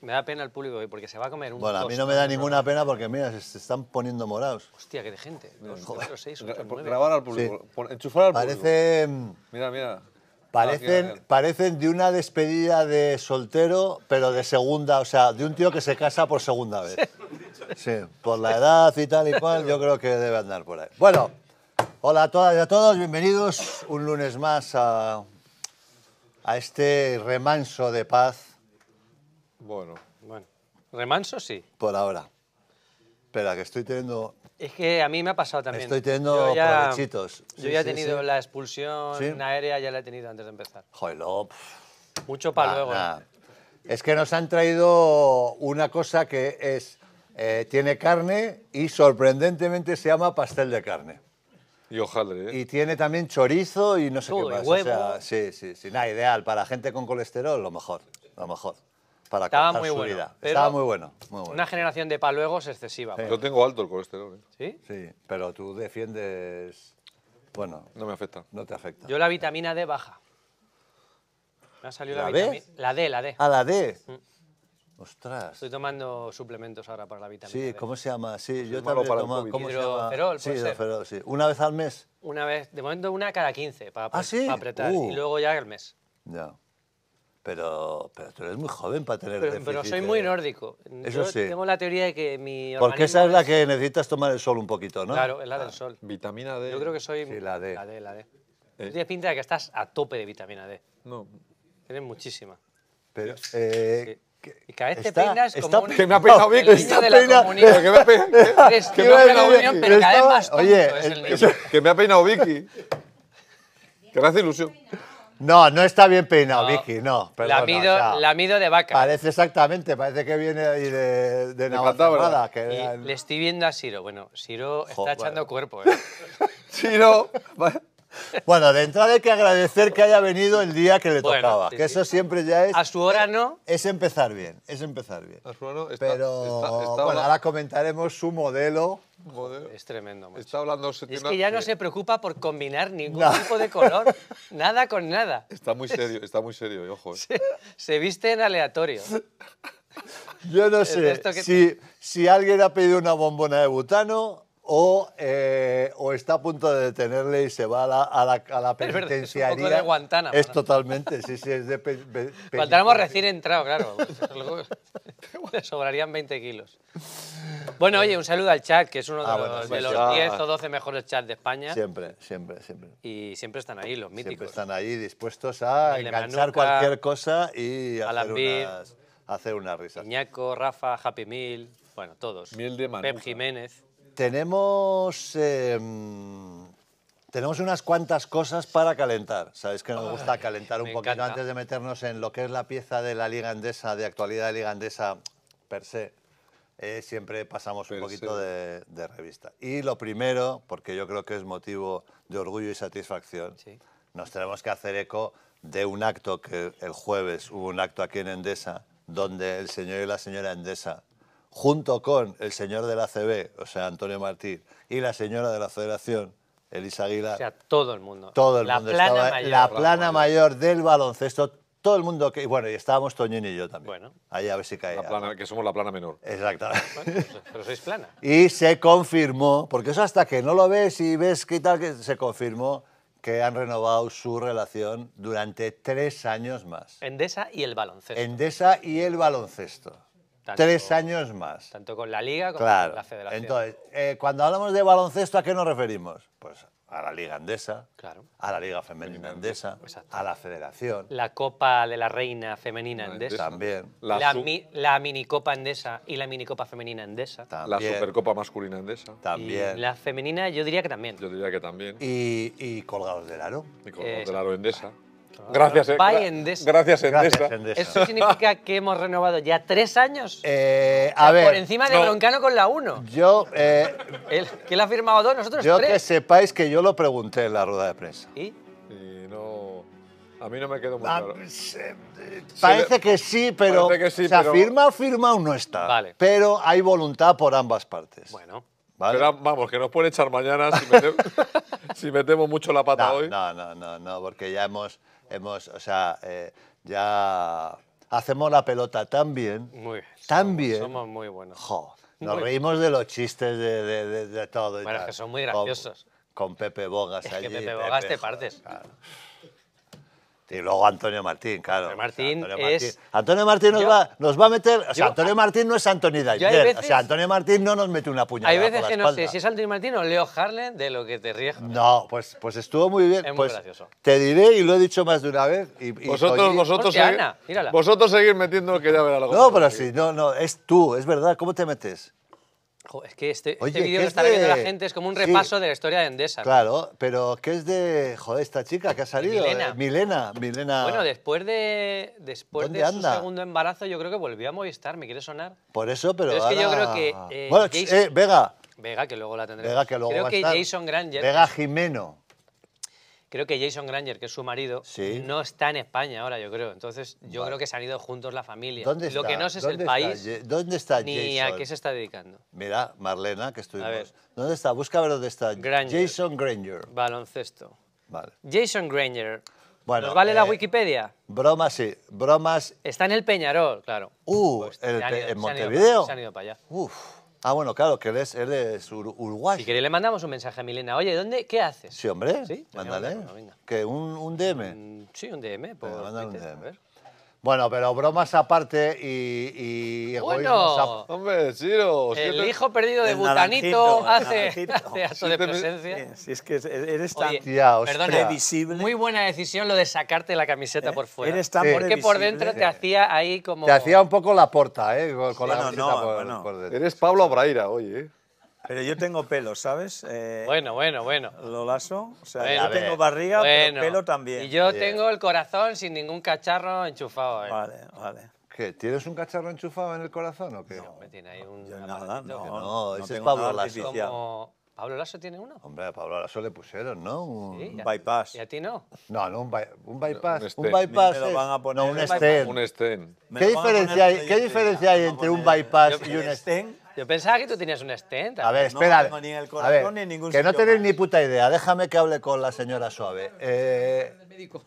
me da pena el público hoy porque se va a comer un Bueno, a mí no me da ninguna pena porque, mira, se están poniendo morados. Hostia, qué de gente. Grabar al público, enchufar al Parece... público. Mm, mira, mira. Parecen, parecen de una despedida de soltero, pero de segunda, o sea, de un tío que se casa por segunda vez. Sí, por la edad y tal y cual, yo creo que debe andar por ahí. Bueno, hola a todas y a todos, bienvenidos un lunes más a este remanso de paz bueno. Bueno. Remanso sí. Por ahora. Espera, que estoy teniendo... Es que a mí me ha pasado también. Estoy teniendo ya, yo ya he tenido la expulsión aérea, ya la he tenido antes de empezar. Joder, Mucho para luego. ¿eh? Es que nos han traído una cosa que es... Eh, tiene carne y sorprendentemente se llama pastel de carne. Y ojalá. ¿eh? Y tiene también chorizo y no sé qué más. sí, sí, sí. Nada, ideal. Para gente con colesterol, lo mejor. Lo mejor. Estaba muy bueno, muy bueno, Una generación de paluegos excesiva. Yo tengo alto el colesterol. ¿eh? ¿Sí? Sí, pero tú defiendes... Bueno... No me afecta. No te afecta. Yo la vitamina D baja. Me ha salido la, la La D, la D. Ah, la D. Mm. Ostras. Estoy tomando suplementos ahora para la vitamina Sí, ¿cómo se llama? Sí, yo también para ¿Cómo se sí, ferol, sí. ¿Una vez al mes? Una vez, de momento una cada 15 ah, para, apretar uh. y luego ya el mes. Ya. Pero, pero tú eres muy joven para tener pero, pero soy muy eh. nórdico. Yo Tengo la teoría de que mi Porque esa es la que necesitas tomar el sol un poquito, ¿no? Claro, es la del ah, sol. Vitamina D. Yo creo que soy... la D. La D, la D. Eh. tienes pinta de que estás a tope de vitamina D. No. Tienes muchísima. Pero... Eh, Y cada vez te peinas Que me ha peinado Vicky que Que me ha peinado pero que me ha peinado Vicky. que me hace ilusión. No, no está bien peinado, Vicky, no. la, mido, la, de vaca. Parece exactamente, parece que viene ahí de, de, Le estoy viendo a Siro. Bueno, Siro está echando cuerpo. ¿eh? Siro... Bueno, de entrada hay que agradecer que haya venido el día que le tocaba, que eso siempre ya es... A su hora eh, no. Es empezar bien, es empezar bien. A su hora no. Pero bueno, ahora comentaremos su modelo. Es tremendo. Está hablando... Es que ya no se preocupa por combinar ningún tipo de color, nada con nada. Está muy serio, está muy serio, y ojo. Eh. Se, viste en aleatorio. Yo no sé si, si alguien ha pedido una bombona de butano, o, eh, o está a punto de detenerle y se va a la, a la, penitenciaría. Es, de Guantánamo. totalmente, sí, sí, es de Guantánamo recién entrado, claro. sobrarían 20 kilos. Bueno, oye, un saludo al chat, que es uno de, ah, los, 10 ah. o 12 mejores chats de España. Siempre, siempre, siempre. Y siempre están ahí, los míticos. Siempre están ahí dispuestos a enganchar cualquier cosa y hacer unas, hacer una risa. ñaco Rafa, Happy Meal, bueno, todos. Miel de Pep Jiménez tenemos, em, tenemos unas cuantas cosas para calentar. Sabéis que nos gusta calentar un poquito antes de meternos en lo que es la pieza de la Liga Andesa, de actualidad de Liga Endesa, per se. Eh, siempre pasamos un poquito de, revista. Y lo primero, porque yo creo que es motivo de orgullo y satisfacción, nos tenemos que hacer eco de un acto que el jueves hubo un acto aquí en Endesa, donde el señor y la señora Endesa junto con el señor de la CB, o sea, Antonio Martín, y la señora de la Federación, Elisa Aguilar. O sea, todo el mundo. Todo el la mundo plana mayor, la plana mayor del baloncesto. Todo el mundo que. Bueno, y estábamos Toñín y yo también. Bueno. Ahí a ver si cae. que somos la plana menor. Exacto. Pues, pero sois plana. y se confirmó, porque eso hasta que no lo ves y ves qué tal, que se confirmó que han renovado su relación durante tres años más. Endesa y el baloncesto. Endesa y el baloncesto tres años más. Tanto con la Liga como con la Federación. Entonces, eh, cuando hablamos de baloncesto, ¿a qué nos referimos? Pues a la Liga Andesa, claro. a la Liga Femenina Andesa, a la Federación. La Copa de la Reina Femenina Andesa. También. La, la, Minicopa Andesa y la Minicopa Femenina Andesa. También. La Supercopa Masculina Andesa. También. la femenina yo diría que también. Yo diría que también. Y, y Colgados del Aro. Y Colgados eh, del Aro Endesa. Gracias, eh, Gracias, ¿Eso significa que hemos renovado ya tres años? Eh, a ver. Por encima de Broncano con la 1. Yo. Eh, que le ha firmado dos, nosotros yo que sepáis que yo lo pregunté en la rueda de prensa. ¿Y? Y no. A mí no me quedó muy ah, claro. Pues, parece, que sí, pero, parece que sí, O firma firma o no está. Vale. Pero hay voluntad por ambas partes. Bueno. vamos, que nos puede echar mañana si, metemos, mucho la pata hoy. No, no, no, no, porque ya hemos hemos, o sea, eh, ya hacemos la pelota tan bien, muy bien tan somos, muy buenos. Jo, nos reímos de los chistes de, todo. Y es que son muy graciosos. Con, Pepe Bogas es Que Pepe Bogas te partes. Claro. Y luego Antonio Martín, claro. Antonio Martín, Antonio Martín. Es... Antonio Martín nos, va, nos va a meter... O sea, Antonio Martín no es Anthony Dyer, O sea, Antonio Martín no nos mete una puñalada Hay veces que no sé si es Antonio Martín o Leo Harlan de lo que te ríes. No, pues, pues estuvo muy bien. Es muy pues gracioso. Te diré, y lo he dicho más de una vez... Y, vosotros, vosotros, vosotros seguir metiendo que ya verá lo No, pero sí, no, no, es tú, es verdad. ¿Cómo te metes? es que este, este vídeo que, está viendo la gente es como un repaso de la historia de Endesa. Claro, pero ¿qué es de joder, esta chica que ha salido? Eh, Milena. Milena, Bueno, después de, después de su segundo embarazo, yo creo que volvió a Movistar, ¿me quiere sonar? Por eso, pero. pero es que yo creo que. Eh, bueno, eh, Vega. Vega, que luego la tendré. Vega, que luego creo va que a estar. Jason Granger. Vega Jimeno creo que Jason Granger, que es su marido, no está en España ahora, yo creo. Entonces, yo creo que se han ido juntos la familia. Lo que no sé es el país. ¿Dónde está Ni a qué se está dedicando. Mira, Marlena, que estuvimos. ¿Dónde está? Busca ver dónde está. Jason Granger. Baloncesto. Vale. Jason Granger. ¿Nos vale la eh, Wikipedia? Bromas, sí. Bromas. Está en el Peñarol, claro. Uh, pues en Montevideo. Se han ido para allá. Uf. Ah, bueno, claro, que él es, él Uruguay. Si queréis le mandamos un mensaje a Milena. Oye, ¿dónde, ¿qué haces? Sí, hombre. Sí, mándale. Que un, DM. Mm, sí, un DM. Por a mándale un DM. Bueno, pero bromas aparte y, y bueno, Hombre, Ciro. El hijo perdido de Butanito hace, hace acto de presencia. Sí Si es que eres tan Oye, previsible. Muy buena decisión lo de sacarte la camiseta ¿Eh? por fuera. Eres tan sí. Porque por dentro te hacía ahí como... Te hacía un poco la porta, ¿eh? Con, la no, no, por, bueno. Eres Pablo Abraira, oye. ¿eh? Pero yo tengo pelo, ¿sabes? Eh, bueno, bueno, bueno. Lo lazo. O sea, yo tengo barriga, pero pelo también. Y yo tengo el corazón sin ningún cacharro enchufado. ¿eh? Vale, vale. ¿Tienes un cacharro enchufado en el corazón o qué? No, me tiene ahí un. no, no, ese es Pablo Lasso. ¿Pablo Lasso tiene uno? Hombre, a Pablo Lasso le pusieron, ¿no? Un, bypass. ¿Y a ti no? No, no, un, un bypass. un, bypass. lo van a poner. un Un stent. ¿Qué diferencia hay, ¿qué diferencia hay entre un bypass y un stent? Yo pensaba que tú tenías un stent. A ver, espera. No tengo ni el corazón ni ningún Que no tenéis ni puta idea. Déjame que hable con la señora Suave. Eh,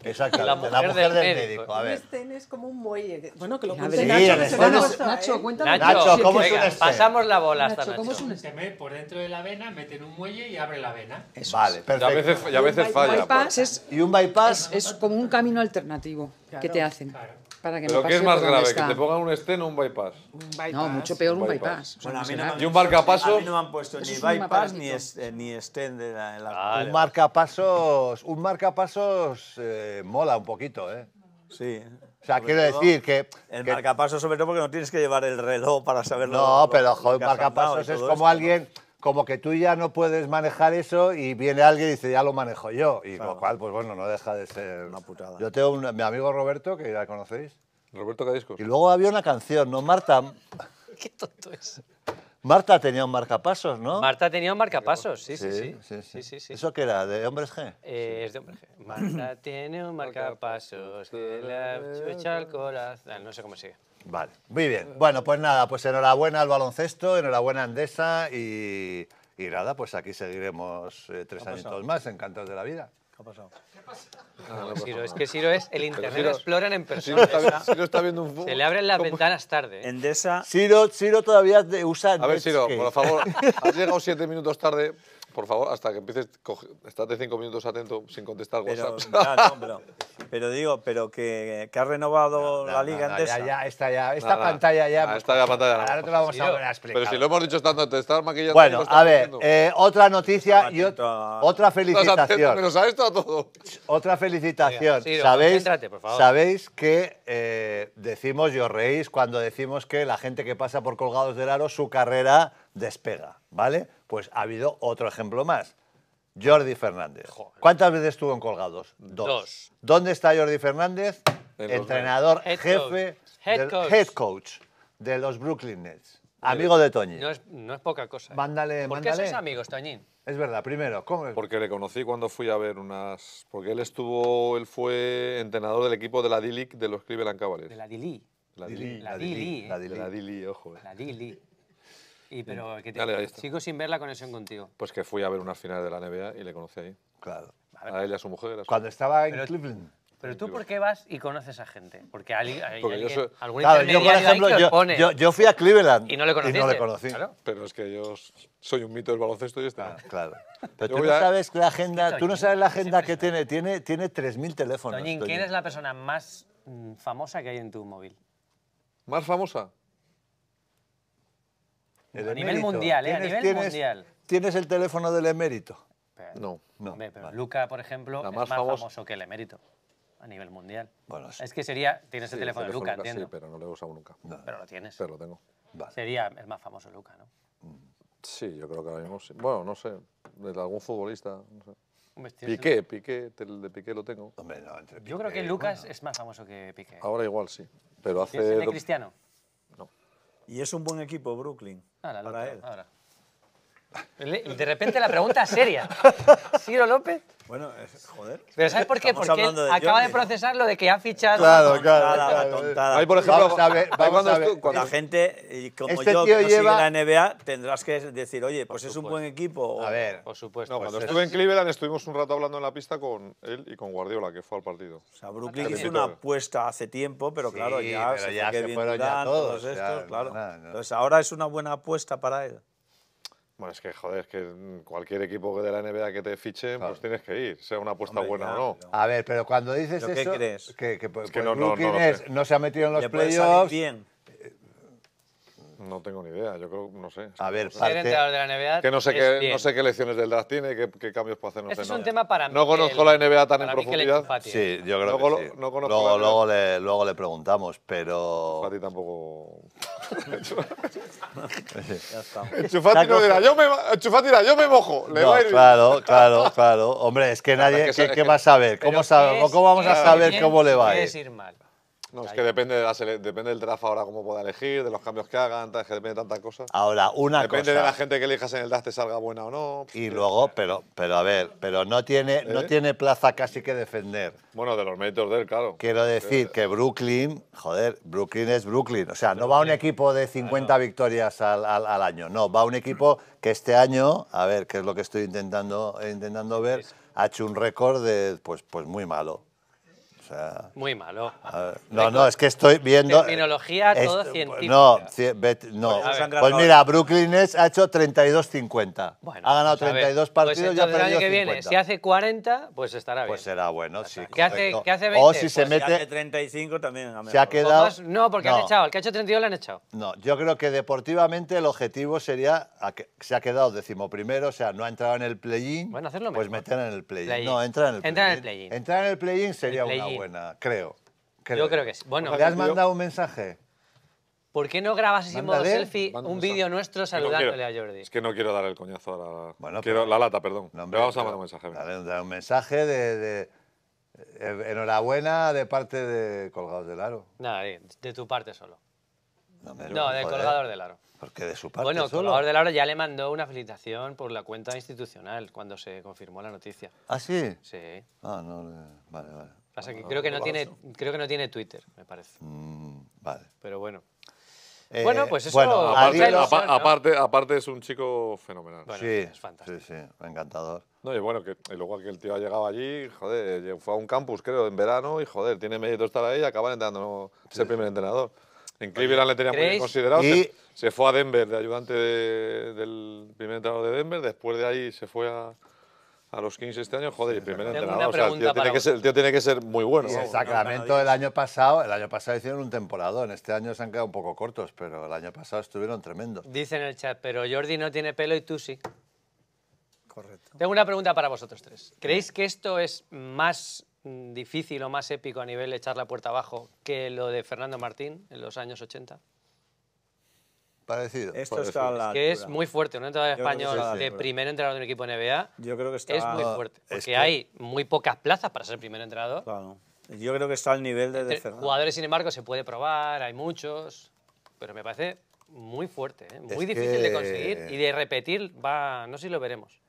Exactamente, la mujer, la mujer del, médico. A ver. Un estén es como un muelle. Bueno, que lo cuente sí, Nacho. Que Nacho, eh. Nacho, ¿cómo es un estén? Pasamos la bola hasta Nacho. ¿cómo es un Por dentro de la vena meten un muelle y abre la vena. Eso vale, perfecto. Y a veces, y falla. Pues. y un bypass... Es, como un camino alternativo que te hacen. Claro lo que es más grave? ¿Que te pongan un estén o un bypass? No, mucho peor un, bypass. ¿Y un marcapasos? A mí no han puesto ni bypass ni, eh, ni estén la... Ah, un marcapasos, un marcapasos eh, mola un poquito, ¿eh? Sí. O sea, quiero decir que... El marcapasos sobre todo porque no tienes que llevar el reloj para saberlo. No, pero joder, marcapasos es como alguien... Como que tú ya no puedes manejar eso y viene alguien y dice, ya lo manejo yo. Y lo cual, pues bueno, no deja de ser... Una putada. Yo tengo un, mi amigo Roberto, que ya conocéis, Roberto Y luego había una canción, ¿no, Marta? Qué tonto es. Marta tenía un marcapasos, ¿no? Marta tenía un marcapasos, sí, sí, sí. sí, ¿Eso qué era? ¿De hombres G? Eh, es de hombres G. Marta tiene un marcapasos que le hecho el corazón. No sé cómo sigue. Vale, muy bien. Bueno, pues nada, pues enhorabuena al baloncesto, enhorabuena a Andesa y, y nada, pues aquí seguiremos eh, tres años más, Cantos de la vida. ¿Qué ha pasado? No, ah, es que Ciro es el Internet Exploran en persona. Ciro está, viendo un Se le abren las ventanas tarde. ¿eh? Endesa. Ciro, Ciro todavía usa. A ver, Ciro, por favor, has llegado siete minutos tarde por favor, hasta que empieces, estate cinco minutos atento sin contestar WhatsApp. no, pero, digo, pero que, que ha renovado la liga antes. Ya, ya, esta, ya, esta pantalla ya. está ah, esta pantalla Ahora te vamos a, a explicar. Pero si lo hemos dicho tanto, te estás maquillando. Bueno, a ver, eh, otra noticia y otra felicitación. Atento, menos todo. Otra felicitación. ¿Sabéis, Sabéis que eh, decimos, y os reís cuando decimos que la gente que pasa por Colgados del Aro, su carrera despega, ¿vale? Pues ha habido otro ejemplo más. Jordi Fernández. ¿Cuántas veces estuvo en Colgados? Dos. ¿Dónde está Jordi Fernández? Entrenador, jefe, Head, coach. de los Brooklyn Nets. Amigo de Tony. No es, poca cosa. ¿eh? Mándale, ¿Por qué sois amigos, Toñín? Es verdad, primero, Porque le conocí cuando fui a ver unas... Porque él estuvo, él fue entrenador del equipo de la D-League de los Cleveland Cavaliers. De la D-League. La D-League. La D-League, ¿eh? ojo. Eh. La D-League. Y pero que te- sigo sin ver la conexión contigo. Pues que fui a ver una final de la NBA y le conocí ahí. Claro. A él y a su mujer. Cuando estaba en Cleveland. Pero tú, ¿por qué vas y conoces a gente? Porque alguien, yo por ejemplo, yo, fui a Cleveland. Y no le conocí. Pero es que yo soy un mito del baloncesto y está. Ah, claro. Pero tú no sabes la agenda, tú no sabes la agenda que tiene, tiene, tiene 3.000 teléfonos. ¿quién es la persona más mm, famosa que hay en tu móvil? ¿Más famosa? a nivel mundial, ¿eh? A nivel mundial. ¿Tienes el teléfono del emérito? no. no pero Luca, por ejemplo, es más famoso. que el emérito a nivel mundial. Bueno, Es que sería... Tienes el teléfono de Luca, ¿entiendes? entiendo. Sí, pero no lo he usado nunca. Pero lo tienes. Pero lo tengo. Sería el más famoso Luca, ¿no? Mm. Sí, yo creo que ahora mismo sí. Bueno, no sé, de algún futbolista, no sé. Piqué, Piqué, el de Piqué lo tengo. yo creo que Lucas es más famoso que Piqué. Ahora igual sí, pero hace... de Cristiano? Y es un buen equipo Brooklyn para él. De repente la pregunta seria. ¿Ciro López? Bueno, joder. ¿Pero sabes por qué? Porque acaba de procesar lo de que ha fichado. Claro, claro. Tontada, Ahí, por ejemplo, cuando La gente, como este yo, que sigue la NBA, tendrás que decir, oye, pues es un buen equipo. A ver, Por supuesto. No, cuando pues estuve en Cleveland estuvimos un rato hablando en la pista con él y con Guardiola, que fue al partido. O sea, Brooklyn hizo una apuesta hace tiempo, pero claro, ya se, ya se todos, claro. Entonces ahora es una buena apuesta para él. Bueno, es que joder, es que cualquier equipo de la NBA que te fiche, pues tienes que ir, sea una apuesta buena o no. A ver, pero cuando dices eso, ¿qué crees? Que, pues no, se ha metido en los playoffs. bien. No tengo ni idea, yo creo, no sé. A ver, parte... que no sé, qué, no sé qué lecciones del draft tiene, qué, qué cambios puede hacer. No este es un tema para mí. No conozco la NBA tan en profundidad. Sí, yo creo que sí. No conozco luego, le, luego le preguntamos, pero... Fati tampoco... Chufati no dirá, yo me, yo me mojo. claro, claro, claro. Hombre, es que nadie, ¿qué, qué va a saber? ¿Cómo, ¿Cómo vamos a saber cómo le va a ir? ir mal. No, es que depende, depende del draft ahora cómo pueda elegir, de los cambios que hagan, es que depende de tantas cosas. Ahora, una cosa. Depende de la gente que elijas en el draft, te salga buena o no. Y luego, pero, pero a ver, pero no tiene, no ¿Eh? tiene plaza casi que defender. Bueno, de los méritos de él, claro. Quiero eh, decir que Brooklyn, joder, Brooklyn es Brooklyn. O sea, no va un equipo de 50 victorias al, año, no, va un equipo que este año, a ver, que es lo que estoy intentando, intentando ver, ha hecho un récord de, pues, pues muy malo. Muy malo. no, no, es que estoy viendo... Terminología todo eh, científica. No, no. Pues, pues, pues mira, Brooklyn Nets ha hecho 32-50. Bueno, ha ganado 32 pues partidos pues y ha perdido el año que viene, Si hace 40, pues estará bien. Pues será bueno, sí. ¿Qué hace, 20? O si se mete... Si hace 35 también. se ha quedado... no, porque han echado. El que ha hecho 32 le han echado. No, yo creo que deportivamente el objetivo sería... Se ha quedado decimoprimero, o sea, no ha entrado en el play-in. Bueno, hacerlo Pues meter en el play-in. no, entra en el play-in. Entrar en el play-in. sería play una buena, creo. Yo creo que sí. Bueno, te has mandado un mensaje? ¿Por qué no grabas así en modo selfie un vídeo nuestro saludándole a Jordi? Es que no quiero dar el coñazo a la, la lata, perdón. No, vamos a mandar un mensaje. un mensaje de, eh, enhorabuena de parte de Colgados del Aro. Nada, de tu parte solo. No, de del Colgador del Aro. Porque de su parte Bueno, solo? Colgador del Aro ya le mandó una felicitación por la cuenta institucional cuando se confirmó la noticia. ¿Ah, sí? Sí. Ah, no, eh, vale, vale creo que no tiene, creo que no tiene Twitter, me parece. Mm, vale. Pero bueno. Eh, bueno, pues eso. aparte, aparte, es un chico fenomenal. sí, es fantástico. Sí, sí, encantador. No, y bueno, que luego que el tío ha llegado allí, joder, fue a un campus, creo, en verano, y joder, tiene mérito estar ahí y acaban entrando Es ser primer entrenador. En Cleveland le tenía muy considerado. Se, fue a Denver de ayudante del primer entrenador de Denver, después de ahí se fue a, a los 15 este año, joder, y primer el tío, tiene que ser, muy bueno. Exactamente, el año pasado, el año pasado hicieron un temporada, en Este año se han quedado un poco cortos, pero el año pasado estuvieron tremendos. Dicen en el chat, pero Jordi no tiene pelo y tú sí. Correcto. Tengo una pregunta para vosotros tres. ¿Creéis que esto es más mm, difícil o más épico a nivel de echar la puerta abajo que lo de Fernando Martín en los años 80? Parecido. es que es muy fuerte. Un entrenador español de primer entrenador de un equipo NBA Yo creo que está... es muy fuerte. Porque hay muy pocas plazas para ser primer entrenador. Claro. Yo creo que está al nivel de, Jugadores, sin embargo, se puede probar, hay muchos. Pero me parece muy fuerte, ¿eh? muy difícil de conseguir y de repetir. va No sé si lo veremos.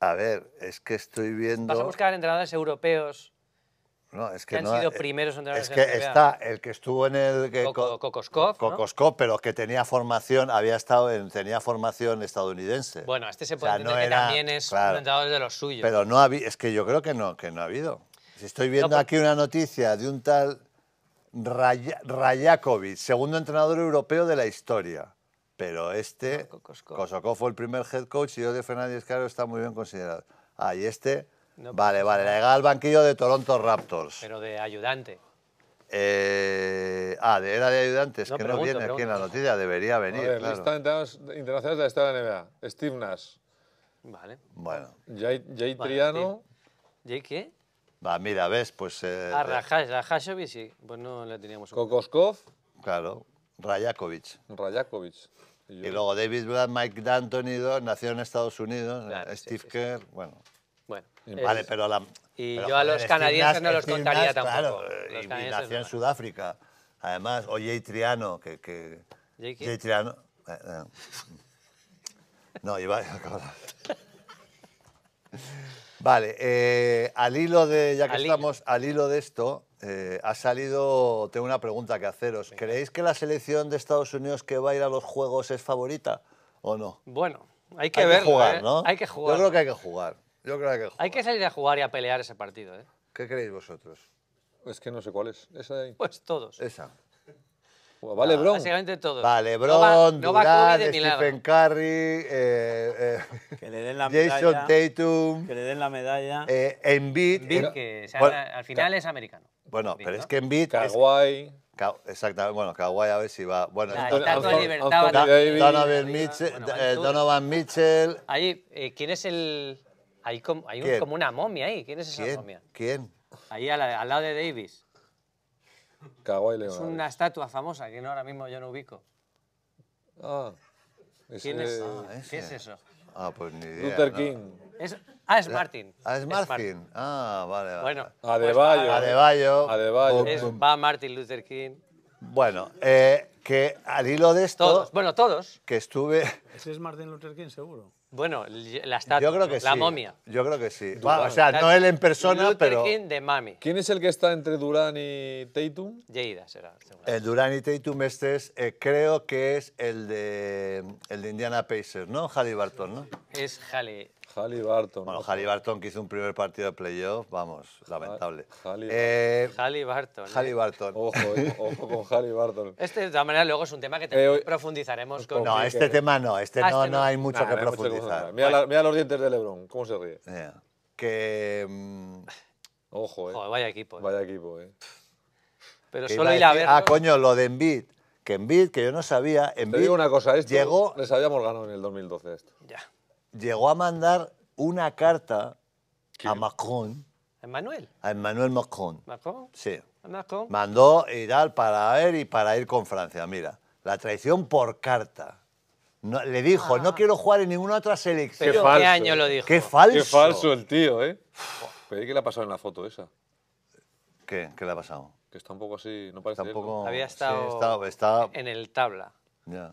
A ver, es que estoy viendo... Vamos a buscar entrenadores europeos es que, han sido eh, primeros entrenadores. Es que está el que estuvo en el que, Kokoskov, pero que tenía formación, había estado en, tenía formación estadounidense. Bueno, este se puede entender que también es entrenador de los suyos. Pero no ha, es que yo creo que no, que no ha habido. Si estoy viendo pues aquí una noticia de un tal Ray, Rayakovic, segundo entrenador europeo de la historia. Pero este, Kokoskov fue el primer head coach y de Fernández Caro está muy bien considerado. Ah, y este, vale, vale, la llegada al banquillo de Toronto Raptors. Pero de ayudante. Eh, ah, era de ayudantes, Es que no viene aquí en la noticia, debería venir. claro. Lista de internacionales de la historia de la NBA. Steve Nash. Vale. Bueno. Jay, Jay Triano. ¿Jay qué? Va, mira, ves, pues... Eh, ah, eh. sí. Pues no le teníamos... Kokoskov. Claro. Rajakovic. Rajakovic. Y, luego David Brad, Mike D'Antoni, nació en Estados Unidos. Steve Kerr, bueno... Eh, vale, pero y yo a los canadienses no los contaría tampoco. Claro, y, en Sudáfrica. Además, o Jay Triano, que... que Triano... Eh, eh. No, iba a Vale, al hilo de, ya que estamos, al hilo de esto, ha salido, tengo una pregunta que haceros. ¿Creéis que la selección de Estados Unidos que va a ir a los Juegos es favorita o no? Bueno, hay que hay jugar, ¿no? Hay que jugar. Yo creo que hay que jugar hay que, salir a jugar y a pelear ese partido, ¿eh? ¿Qué creéis vosotros? Es que no sé cuál es. Pues todos. Esa. Vale, ah, Bron. Básicamente todos. Vale, Bron, no Stephen Curry, eh, eh, Que le den la medalla. Jason Tatum, Que le den la medalla. eh, eh que al final es americano. Bueno, pero es que Embiid... es- Exactamente, bueno, Kawhi a ver si va... Bueno, Donovan Mitchell, Donovan Mitchell, Ahí, ¿quién es el, hay, como, hay como una momia ahí. ¿Quién es esa momia? ¿Quién? Ahí al, lado de Davis. Es una estatua famosa que ahora mismo yo no ubico. Ah, ¿Quién es? Ah, ¿Qué es eso? Ah, pues ni idea. Luther King. Es, ah, es Martin. Ah, es Martin. Ah, vale, vale. Bueno, de Pues, A de Es, va Martin Luther King. Bueno, eh, que al hilo de esto... Todos, bueno, todos. Que estuve... Ese es Martin Luther King, seguro. Bueno, la estatua, Yo creo que la momia. Yo creo que sí. o sea, no él en persona, pero... de mami. ¿Quién es el que está entre Duran y Tatum? Lleida será. El Durán y Tatum este es, eh, creo que es el de, el de Indiana Pacers, ¿no? Halliburton, ¿no? Es Halliburton. Barton. Bueno, Halliburton que hizo un primer partido de playoff, vamos, lamentable. Halliburton. Barton. Eh, Halliburton. ¿eh? Barton. Ojo, eh, ojo con Barton. Este, de todas maneras, luego es un tema que profundizaremos con... No, este tema este ah, no, este, no, no, hay mucho que profundizar. mira, los dientes de Lebron, cómo se ríe. Que... Mm, ojo, eh. vaya equipo. Vaya equipo, eh. Pero solo ir a ver... Ah, coño, lo de Embiid. Que Embiid, que yo no sabía, Embiid... Te digo una cosa, es llegó... les habíamos ganado en el 2012 esto. Ya llegó a mandar una carta a Macron. ¿A Emmanuel? A Emmanuel Macron. ¿Macron? Sí. Mandó ir eh, para él y para ir con Francia. Mira, la traición por carta. No, le dijo, no ah. quiero jugar en ninguna otra selección. Qué, ¿Qué año lo dijo? Qué falso. Qué falso el tío, ¿eh? ¿qué le ha pasado en la foto esa? ¿Qué? ¿Qué le ha pasado? Que está un poco así, no parece Tampoco... Había estado en el tabla. Ya.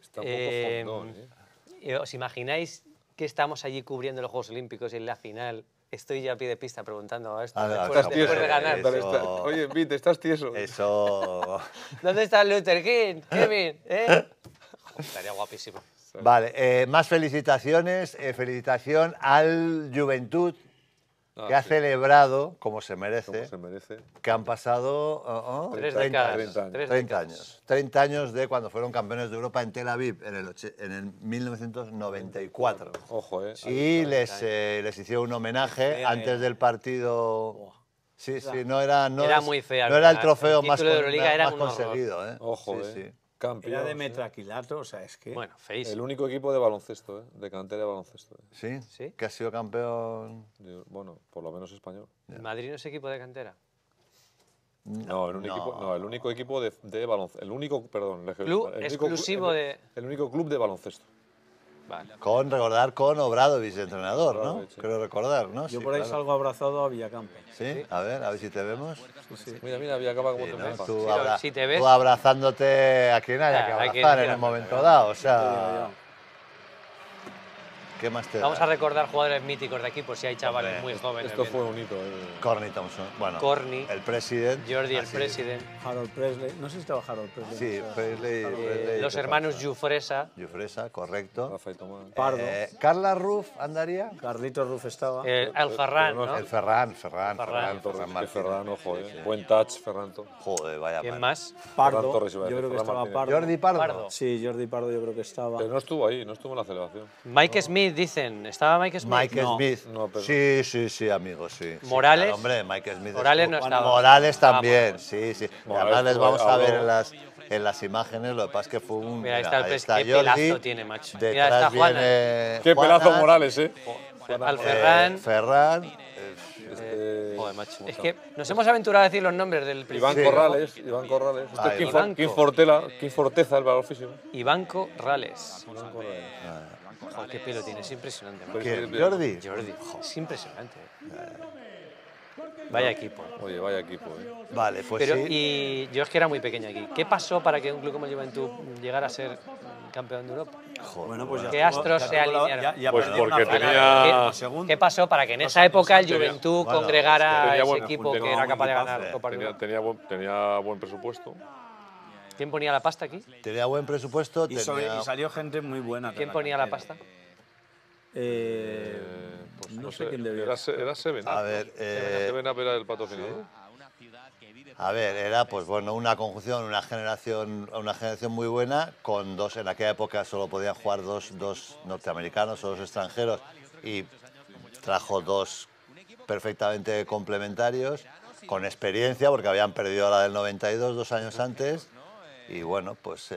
Está un poco ¿eh? ¿eh? Eh, ¿Os imagináis que estamos allí cubriendo los Juegos Olímpicos y en la final estoy ya a pie de pista preguntando a ah, esto ah, después, de ganar? Oye, estás tieso. Eso. ¿Dónde está Luther King? Kevin, ¿eh? Estaría guapísimo. Vale, eh, más felicitaciones. Eh, felicitación al Juventud que ha celebrado, como se merece, que han pasado 30, años, 30, años, de cuando fueron campeones de Europa en Tel Aviv en el, en el 1994. Ojo, eh. Y eh, les, hicieron un homenaje antes eh. del partido... Sí, sí, no era, no era, muy era el trofeo más, conseguido. Eh. Ojo, eh de metraquilato, o sea, es que... Bueno, El único equipo de baloncesto, ¿eh? de cantera de baloncesto. ¿eh? ¿Sí? ¿Sí? ¿Que ha sido campeón? bueno, por lo menos español. ¿Madrid no es equipo de cantera? No, el, único equipo de, de baloncesto. El único, perdón, el, exclusivo de... El único club de baloncesto. Con, recordar, con Obrado, viceentrenador, ¿no? Creo recordar, ¿no? Yo por ahí salgo abrazado a Villacampa. ¿Sí? A ver, a ver si te vemos. Sí, mira, mira, Villacampa como te Tú, si te ves. tú abrazándote a quien haya ah, que abrazar en el momento dado, o sea... Vamos a recordar jugadores míticos de aquí, por si hay chavales muy jóvenes. Esto fue bonito eh. Corny Thompson. Bueno, Corny. El president. Jordi, el presidente Harold Presley. No sé si estaba Harold Presley. Sí, eh, Presley, los hermanos Jufresa. Jufresa, correcto. Rafael eh, Pardo. ¿Carla Ruff andaría? Carlito Ruff estaba. el Ferran, ¿no? El Ferran, Ferran, Ferran. Ferran, Ferran, Ferran Buen touch, Ferranto. Joder, vaya ¿Quién más? Pardo. yo creo que estaba Pardo. ¿Jordi Pardo? Sí, Jordi Pardo yo creo que estaba. Pero no estuvo ahí, no estuvo en la celebración. Mike Smith dicen. ¿Estaba Mike Smith? Mike Smith. No, Sí, sí, sí, amigo, sí. ¿Morales? hombre, Mike Smith. Morales no estaba. Morales también, sí, sí. Morales, además les vamos a ver en las, en las imágenes, lo que pasa es que fue un... Mira, ahí está el pez, qué Jordi, pelazo tiene, macho. Mira, está Juana. Viene qué pelazo Morales, ¿eh? Al eh, Ferran. Ferran. Eh, joder, macho. Es que nos hemos aventurado a decir los nombres del Iván Corrales, Iván Corrales. Qué es Fortela, Forteza, el valor físico. Iván Corrales. Iván Corrales. Ah qué pelo tiene, es impresionante. ¿Jordi? Jordi, es impresionante. Eh. Vaya equipo. Eh. Oye, vaya equipo. Eh. Vale, pues sí. Y yo es que era muy pequeño aquí. ¿Qué pasó para que un club como el Juventud llegara a ser campeón de Europa? Joder, bueno, pues ya ¿Qué astros se alinearon? pues porque tenía... ¿Qué, pasó para que en esa época el Juventud congregara ese equipo que era capaz de ganar? Tenía, tenía, tenía buen presupuesto. ¿Quién ponía la pasta aquí? Tenía buen presupuesto. Y, salió gente muy buena. ¿Quién ponía la eh, pasta? Eh, pues eh, pues no, sé quién debía. Era, era Seven. A ver, Seven era el patrocinador. A ver, era pues bueno, una conjunción, una generación, una generación muy buena, con dos, en aquella época solo podían jugar dos, dos norteamericanos o dos extranjeros y trajo dos perfectamente complementarios, con experiencia, porque habían perdido la del 92 dos años antes y bueno, pues eh,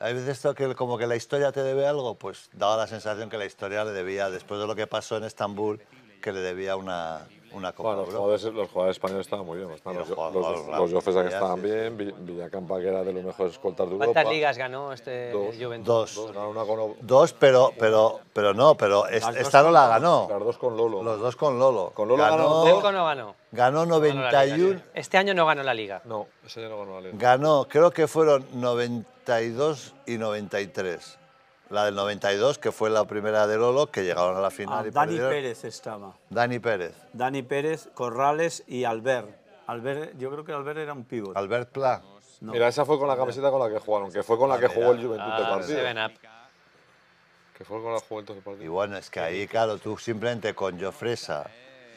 hay veces que como que la historia te debe algo, pues daba la sensación que la historia le debía, después de lo que pasó en Estambul, que le debía una, bueno, los, jugadores, españoles estaban muy bien. Pues los, los, los, que estaban bien, Villacampa que era de los mejores escoltas de Europa. ¿Cuántas ligas ganó este dos, Dos. Dos, una con... dos, pero, pero, pero no, pero esta no la ganó. dos con Lolo. Los dos con Lolo. Con Lolo ganó, ganó no ganó. Ganó 91. este año no ganó la liga. No, ese año no ganó la liga. Ganó, creo que fueron 92 y 93 la del 92, que fue la primera de Lolo, que llegaron a la final. Ah, Dani Pérez estaba. Dani Pérez. Dani Pérez, Corrales y Albert. Albert yo creo que Albert era un pívot. Albert Pla. Mira, esa fue con la camiseta con la que jugaron, que fue con la que jugó el Juventud de ah, partido. Que fue con la Juventud de partido. Y bueno, es que ahí, claro, tú simplemente con Jofresa,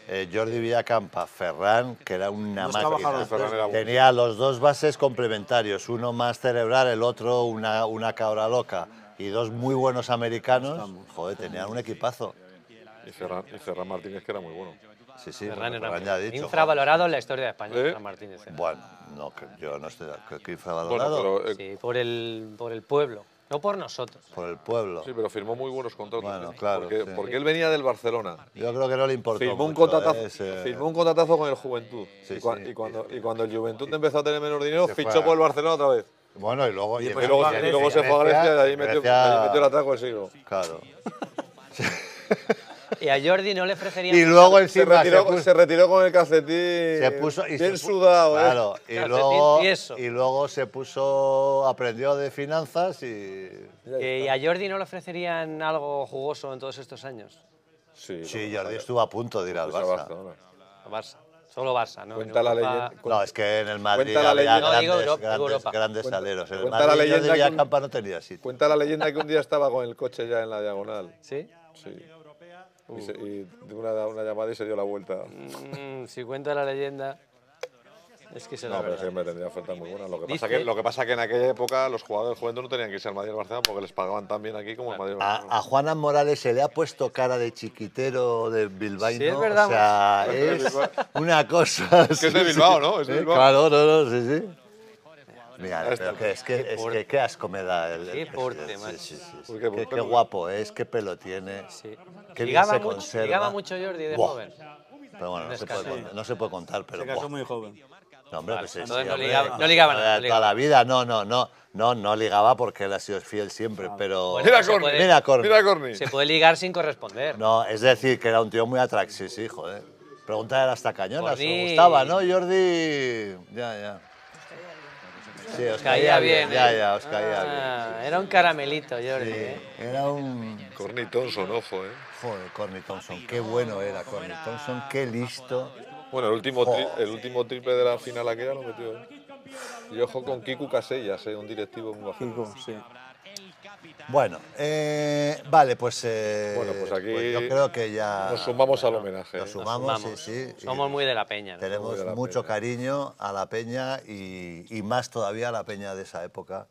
eh, Jordi Villacampa, Ferran, que era una máquina. Tenía los dos bases complementarios, uno más cerebral, el otro una, una cabra loca y dos muy buenos americanos. Joder, tenían un equipazo. Y Ferran, Martínez, que era muy bueno. Sí, sí, Ferran, bueno, ya ha dicho. Infravalorado en la historia de España, ¿Eh? Ferran Martínez. Eh. Bueno, no, yo no estoy que infravalorado. pero, eh, sí, por el, por el pueblo. No por nosotros. Por el pueblo. Sí, pero firmó muy buenos contratos. Bueno, claro. Porque, él venía del Barcelona. Yo creo que no le importó. Firmó, un, contratazo, firmó un contratazo con el Juventud. y, cuando, y cuando el Juventud empezó a tener menos dinero, fichó por el Barcelona otra vez. Bueno, y luego, y, luego, se fue a Grecia y ahí metió, el atraco el siglo. Claro. Y a Jordi no le ofrecerían. Y luego Se retiró, se, retiró con el calcetín. Se puso. bien sudado, ¿eh? Claro. Y luego, y luego se puso. Aprendió de finanzas y. ¿Y a Jordi no le ofrecerían algo jugoso en todos estos años? Sí, sí Jordi estuvo a punto de ir al pues Barça. Barça. Solo Barça, ¿no? Cuenta la leyenda. No, es que en el Madrid cuenta la grandes, grandes, cuenta, el Madrid la leyenda yo diría que Campa no tenía sitio. Cuenta la leyenda que un día estaba con el coche ya en la diagonal. ¿Sí? Sí. Y, y una, una llamada y se dio la vuelta. Mm, si cuenta la leyenda... Es que se no, pero siempre tendría ofertas muy buenas. Lo que, pasa que, lo que pasa que en aquella época los jugadores del Juventud no tenían que irse al Madrid al Barcelona porque les pagaban tan bien aquí como al Madrid Barcelona. A, a Morales se le ha puesto cara de chiquitero de Bilbao. Sí, es verdad. O sea, es una cosa... Es que es de Bilbao, ¿no? Eh, claro, no, no, sí, sí. Mira, pero que es que, qué es que, asco me da el, el porte, sí, qué, guapo es, qué pelo tiene. Qué bien se mucho, conserva. mucho Jordi de joven. Pero bueno, no se, puede, contar, pero. Se casó muy joven. No, pues no, ligaba, no ligaba, no ligaba. Toda la vida, no, no, no. No, no ligaba porque él ha sido fiel siempre, ah, pero... mira, Corny, Se puede ligar sin corresponder. No, es decir, que era un tío muy atractivo, sí, joder. Pregunta era las tacañonas, me gustaba, ¿no, Jordi? Ya, ya. Sí, os caía, bien, ya, ¿eh? ya, os caía ah, Era un caramelito, Jordi. ¿eh? Era un... Corny Thompson, ojo, ¿eh? Joder, Corny Thompson, qué bueno era Corny Thompson, qué listo. Bueno, el último, el último triple de la final aquella lo metió Y ojo con Kiku Casellas, eh, un directivo muy bajito. sí. Bueno, eh, vale, pues, eh, bueno, pues aquí pues yo creo que ya... Nos sumamos al homenaje. Nos sumamos, sí, sí. Somos muy de la peña. Tenemos mucho cariño a la peña y, más todavía a la peña de esa época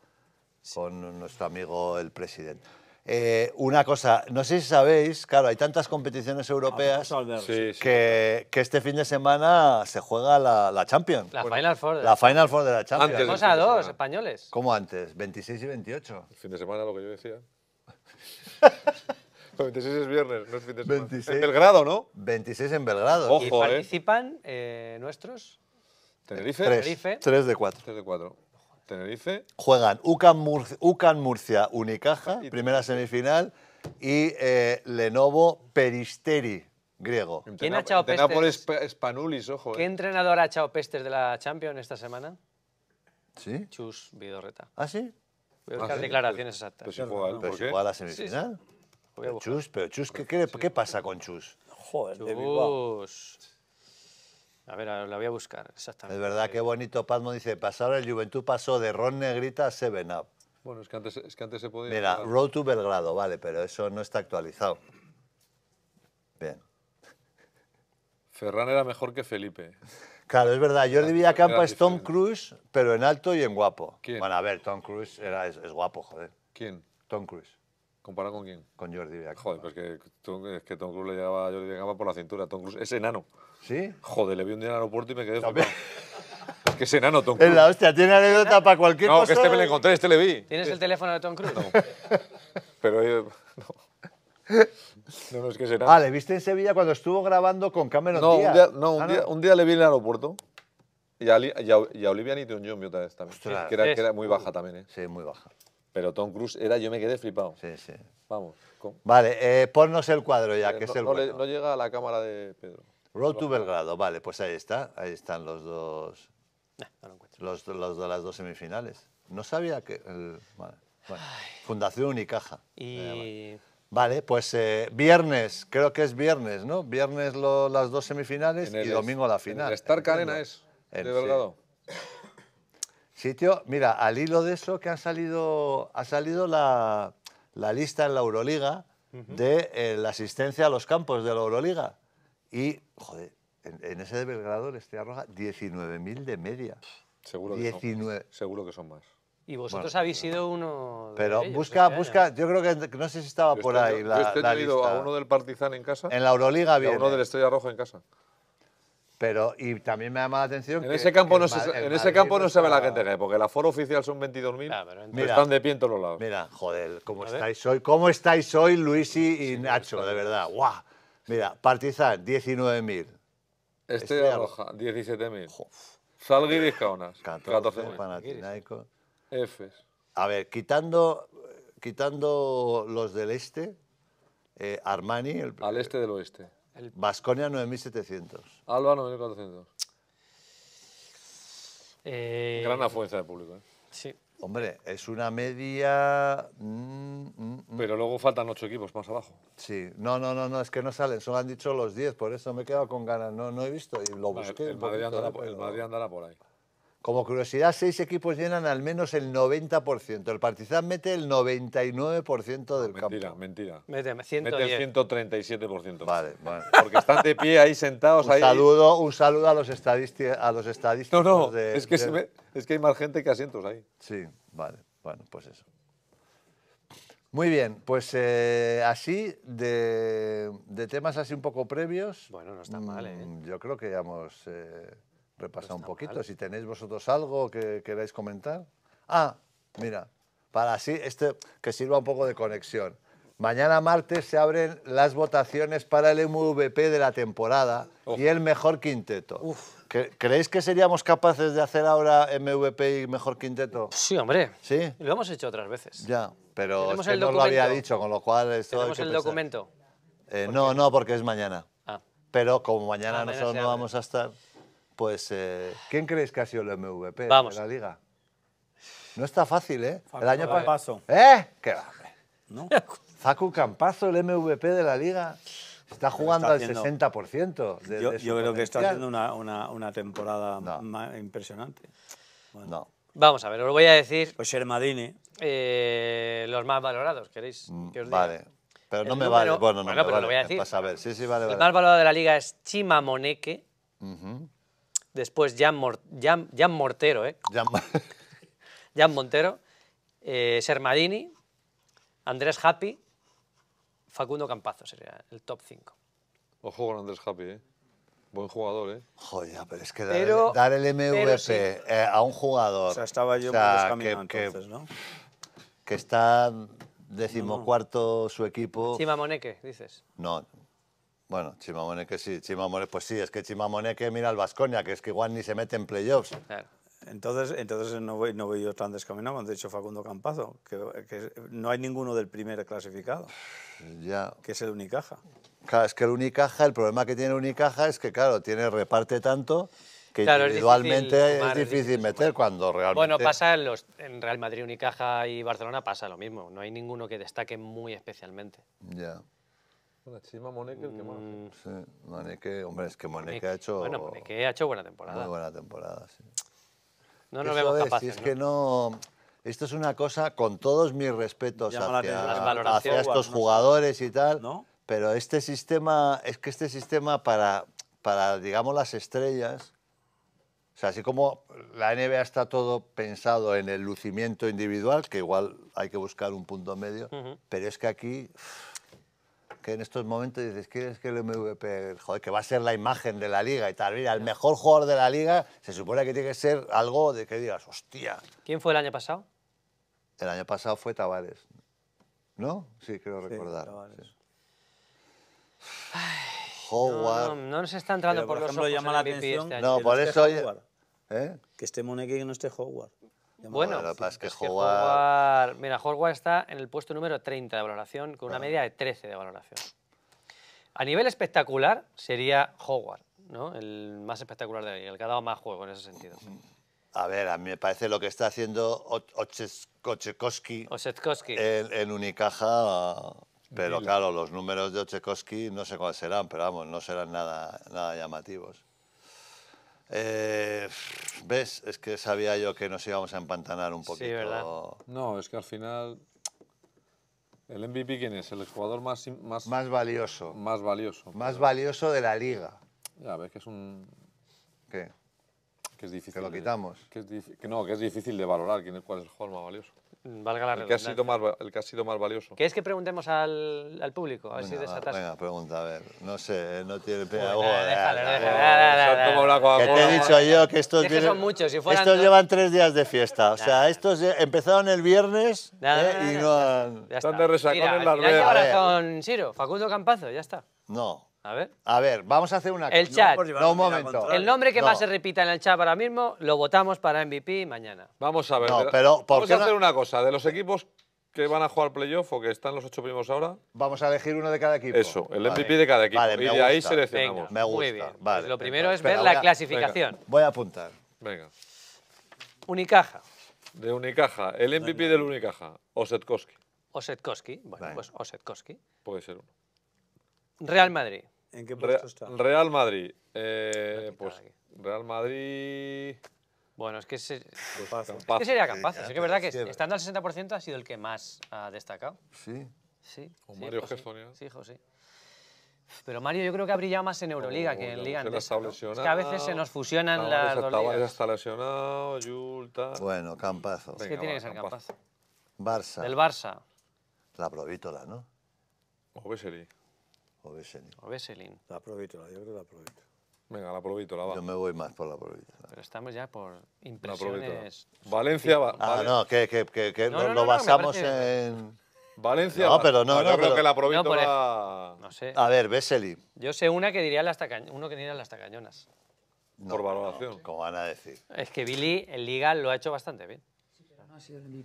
con nuestro amigo el presidente. Eh, una cosa, no sé si sabéis, claro, hay tantas competiciones europeas ah, pues Que, que, este fin de semana se juega la, la Champions. La Final Four. De la, Final Four de la Champions. Antes a dos, españoles. ¿Cómo antes? 26 y 28. El fin de semana, lo que yo decía. 26 pues es viernes, no es fin de semana. 26, en Belgrado, ¿no? 26 en Belgrado. Ojo, ¿Y eh. participan eh, nuestros? Tenerife. Tres, Tenerife. Tres de cuatro. Tres de cuatro. Tenerife. Juegan UCAN, Murcia, Unicaja, primera semifinal, y eh, Lenovo Peristeri, griego. ¿Quién ha echado pestes? Por Spanulis, ojo. Eh. ¿Qué entrenador ha echado pestes de la Champions esta semana? ¿Sí? Chus Vidorreta. ¿Ah, sí? Voy a buscar ah, declaraciones pues, pues exactas. ¿Por pero si juega la semifinal. Chus, pero Chus, ¿qué, qué, pasa con Chus? Joder, Chus. De a ver, la voy a buscar, exactamente. Es verdad, qué bonito Padmo dice, pasar el Juventud pasó de Ron Negrita a Seven Up. Bueno, es que antes, se podía... Mira, Road to Belgrado, vale, pero eso no está actualizado. Bien. Ferran era mejor que Felipe. Claro, es verdad. Jordi Villacampa es Tom Cruise, pero en alto y en guapo. Bueno, a ver, Tom Cruise era, es, es guapo, joder. ¿Quién? Tom Cruise. ¿Comparado con quién? Con Jordi Villacampa. Joder, pues es que Tom Cruise le llevaba a Jordi Villacampa por la cintura. Tom Cruise es enano. ¿Sí? Joder, le vi un día en el aeropuerto y me quedé... Es que es enano, Tom Cruise. Es la hostia, tiene anécdota para cualquier no, cosa. No, que este me lo encontré, este le vi. ¿Tienes el teléfono de Tom Cruise? No. Pero eh, no. No, no, es que es enano. Ah, le viste en Sevilla cuando estuvo grabando con Cameron no, Un día, no, un, ah, día, un día le vi en el aeropuerto. Y a, Olivia Newton-John, otra vez también. que, era, que, era, muy baja también, ¿eh? Sí, muy baja. Pero Tom Cruise era, yo me quedé flipado. Sí, sí. Vamos. Vale, eh, ponnos el cuadro ya, eh, que es el no, no llega a la cámara de Pedro. Road to Belgrado, vale, pues ahí está, ahí están los dos, Los, de las dos semifinales. No sabía que... vale, Fundación Unicaja. Y... Vale, pues eh, viernes, creo que es viernes, ¿no? Viernes las dos semifinales y domingo la final. En el es, de Belgrado. Sitio, mira, al hilo de eso que han salido, ha salido la, la lista en la Euroliga de eh, la asistencia a los campos de la Euroliga. Y, joder, en, ese de Belgrado, el Estrella Roja, 19.000 de media. Seguro que, Son, seguro que son más. Y vosotros habéis sido uno. pero busca, este busca. Yo creo que no sé si estaba por este ahí. Yo, la, yo este ido a uno del Partizan en casa. En la Euroliga, bien. a uno del Estrella Roja en casa. Pero, y también me llama la atención en que Ese campo no en ese campo no se ve la gente que hay, porque la aforo oficial son 22.000, están de pie en todos lados. Mira, joder, ¿cómo estáis hoy? ¿Cómo estáis hoy, Luis y, Nacho? De verdad, guau. Mira, Partizan, 19.000. Estrella Roja, 17.000. Salguiris Kaunas, 14.000. 14 Efes. A ver, quitando, quitando los del este, eh, Armani... El, Al este del oeste. El... Basconia 9.700. Alba 9.400. Eh... Gran afluencia de público. ¿eh? Sí. Hombre, es una media... Mm, mm, mm. Pero luego faltan ocho equipos más abajo. Sí, no, no, no, no, es que no salen, solo han dicho los diez, por eso me he quedado con ganas, no, no he visto y lo busqué. Eh, el Madrid andará por ahí. Como curiosidad, seis equipos llenan al menos el 90%. El Partizan mete el 99% del campo. Mentira, mentira. Mete, el 137%. Vale, vale. Porque están de pie ahí sentados. ahí. Saludo, un saludo a los, a los estadísticos. No, no, es, que es que hay más gente que asientos ahí. Sí, vale. Bueno, pues eso. Muy bien, pues eh, así, de, temas así un poco previos. Bueno, no está mal, mm, ¿eh? Yo creo que ya hemos... Eh, Repasad un poquito. Si tenéis vosotros algo que queráis comentar. Ah, mira, para así este, que sirva un poco de conexión. Mañana martes se abren las votaciones para el MVP de la temporada y el mejor quinteto. ¿Creéis que seríamos capaces de hacer ahora MVP y mejor quinteto? Sí, hombre. Sí. Lo hemos hecho otras veces. Ya, pero no lo había dicho, con lo cual ¿Tenemos el documento? Eh, no, no, porque es mañana. Ah. Pero como mañana, ah, mañana nosotros no vamos a estar... Pues. Eh, ¿Quién creéis que ha sido el MVP de la liga? No está fácil, ¿eh? el año pasado. ¿Eh? ¿Qué va? ¿No? Campazo, el MVP de la liga. Está jugando al 60%. yo, creo que está haciendo una, temporada impresionante. Vamos a ver, os voy a decir. Pues madine. Eh, los más valorados, ¿queréis mm, que os diga? Vale. Pero no me vale. Bueno, no me Lo voy a decir. a ver. Sí, sí, vale, el más valorado de la liga es Chima Moneke después Jan, Mortero, ¿eh? Jan, Montero, eh, Sermadini, Andrés Happy, Facundo Campazo sería el top 5. Ojo con Andrés Happy, ¿eh? Buen jugador, ¿eh? Joder, pero es que dar, el, MVP eh, a un jugador... O sea, estaba yo que, entonces, ¿no? Que está decimocuarto su equipo... Sí, Moneque, dices. No, bueno, que sí, Chimamoné pues sí, es que que mira al Vasconia, que es que igual ni se mete en playoffs. Entonces, entonces no, voy, no voy yo tan descaminado, ha dicho Facundo Campazo, que, no hay ninguno del primer clasificado, ya. que es el Unicaja. Claro, es que el Unicaja, el problema que tiene Unicaja es que, claro, tiene reparte tanto que individualmente es difícil, meter cuando realmente... Bueno, pasa en, los, en Real Madrid, Unicaja y Barcelona pasa lo mismo, no hay ninguno que destaque muy especialmente. Ya. Bueno, Chima Moneke el que más. Mm, sí, Moneke, hombre, es que Moneke, ha hecho... Bueno, Moneke ha hecho buena temporada. Muy buena temporada, sí. No nos vemos Es que no... Esto es una cosa, con todos mis respetos hacia, estos jugadores y tal, pero este sistema, es que este sistema para, para, digamos, las estrellas, o sea, así como la NBA está todo pensado en el lucimiento individual, que igual hay que buscar un punto medio, pero es que aquí que en estos momentos dices, que el MVP, joder, que va a ser la imagen de la liga y tal? Mira, el mejor jugador de la liga se supone que tiene que ser algo de que digas, hostia. ¿Quién fue el año pasado? El año pasado fue Tavares. ¿No? Sí, creo recordar. Howard. No, nos está entrando por, los la este atención. no, por eso. ¿eh? Que esté Moneke y no esté Howard. Bueno, es que, Mira, está en el puesto número 30 de valoración, con una media de 13 de valoración. A nivel espectacular sería Howard, ¿no? El más espectacular de ahí, el que ha dado más juego en ese sentido. A ver, a mí me parece lo que está haciendo Ochekowski en, Unicaja, pero claro, los números de Ochekowski no sé cuáles serán, pero vamos, no serán nada, nada llamativos. Eh, ¿Ves? Es que sabía yo que nos íbamos a empantanar un poquito. Sí, ¿verdad? No, es que al final... ¿El MVP quién es? ¿El jugador más... Más, valioso. Más valioso. Más valioso de la liga. Ya, ves que es un... ¿Qué? Que es difícil. Que lo quitamos. que, no, que es difícil de valorar quién cuál es el jugador más valioso el redundancia. Que ha sido más, el que ha sido más valioso. es que preguntemos al, al público? A ver venga, si desatas. Venga, pregunta, a ver. No sé, no tiene pedagogo. Que te he dicho yo que estos... Vienen, muchos, si fueran estos llevan tres días de fiesta. O sea, estos empezaron el viernes eh, y no han... Están de resacón en las redes. ahora con Siro, Facundo Campazo, ya está. No, a ver. vamos a hacer una... El chat. un momento. El nombre que más se repita en el chat ahora mismo, lo votamos para MVP mañana. Vamos a ver. pero... vamos a hacer una cosa. De los equipos que van a jugar playoff o que están los ocho primos ahora... Vamos a elegir uno de cada equipo. Eso, el MVP de cada equipo. y de ahí seleccionamos. me gusta. Pues lo primero es ver la clasificación. Voy a apuntar. Venga. Unicaja. De Unicaja. El MVP del Unicaja, Osetkowski. Osetkowski. Bueno, pues Osetkowski. Puede ser uno. Real Madrid. ¿En qué puesto está? Real Madrid. Eh, pues Real Madrid. Bueno, es que, pues es que sería Campazo. es que es verdad que estando al 60% ha sido el que más ha destacado. Sí. Sí. O Mario José. Sí, José. Pero Mario yo creo que ha brillado más en Euroliga que en Liga Andesa. Es que a veces se nos fusionan las dos ligas. está lesionado, Yulta... Bueno, Campazo. Es que tiene que ser Campazo. Barça. El Barça. La Provítola, ¿no? O Besseri o Veselin. O La provítola, yo creo que la provítola. Venga, la la va. Yo me voy más por la provítola. Pero estamos ya por impresiones... Valencia va... Ah, no, que, que, que, no, lo basamos en... Valencia. No, pero no, ah, no, creo que la va. No, sé. A ver, Besselin. Yo sé una que diría las uno que diría las tacañonas. por valoración. como van a decir. Es que Billy en Liga lo ha hecho bastante bien. Sí, pero no ha sido el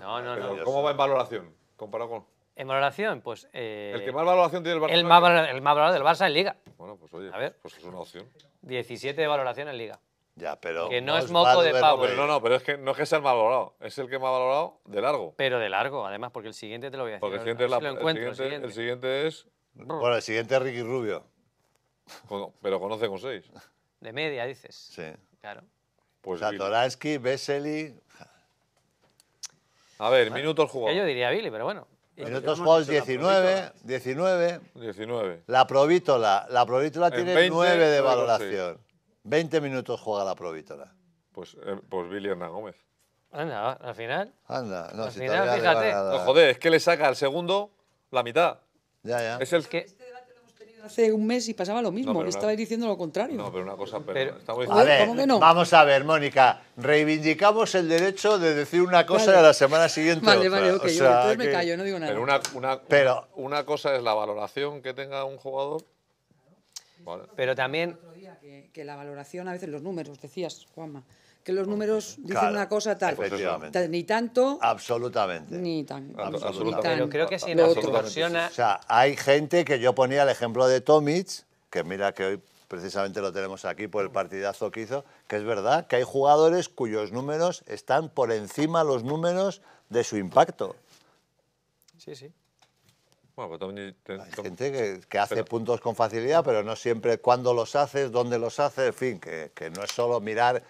No, no, no. ¿Cómo va en valoración comparado con...? En valoración, pues. Eh, el que más valoración tiene el Barça. El más, valorado del Barça en Liga. Bueno, pues oye, a ver, pues es una opción. 17 de valoración en Liga. Ya, pero. Que no, es moco de pavo. Eh. no, no, pero es que no es que sea el más valorado. Es el que más valorado de largo. Pero de largo, además, porque el siguiente te lo voy a decir. Porque el siguiente, es la, el, siguiente, es. Bueno, el siguiente es Ricky Rubio. pero conoce con seis. De media, dices. Sí. Claro. Pues Satoransky, Vesely. A ver, minutos jugadores. Yo diría Billy, pero bueno. Minutos juegos 19, 19. 19. La provítola, la provítola tiene 9 de valoración. 20 minutos juega la provítola. Pues, eh, pues Billy Gómez. Anda, al final. Anda, no, al final, fíjate. No, joder, es que le saca al segundo la mitad. Ya, ya. Es el, que hace un mes y pasaba lo mismo, le estabais diciendo lo contrario. No, pero una cosa, pero, que no? vamos a ver, Mónica, reivindicamos el derecho de decir una cosa y a la semana siguiente vale, otra. Vale, ok, yo me callo, no digo nada. Pero una, cosa es la valoración que tenga un jugador. Pero también... Que, que la valoración, a veces los números, decías, Juanma los números dicen una cosa tal. Ni tanto. Absolutamente. Ni tan. creo que si O sea, hay gente que yo ponía el ejemplo de Tomic, que mira que hoy precisamente lo tenemos aquí por el partidazo que hizo, que es verdad que hay jugadores cuyos números están por encima los números de su impacto. Sí, sí. Hay gente que, hace puntos con facilidad, pero no siempre cuándo los haces, dónde los hace en fin, que, que no es solo mirar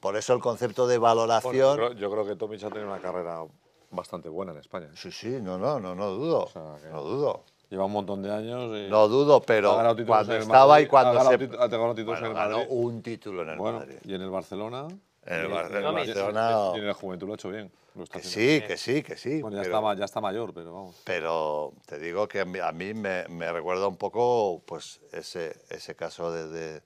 por eso el concepto de valoración... yo, creo, que Tomic ha tenido una carrera bastante buena en España. ¿eh? Sí, sí, no, no, no, no dudo, no dudo. Lleva un montón de años y No dudo, pero cuando estaba y cuando se... Ha ganado títulos en el Madrid. un título en el Madrid. Y en el Barcelona... En el, Barcelona... Y en el Juventud lo ha hecho bien. Que sí, que sí, que sí, bueno, ya, está, ya, está, mayor, pero vamos. Pero te digo que a mí, a mí me, recuerda un poco pues, ese, ese caso de,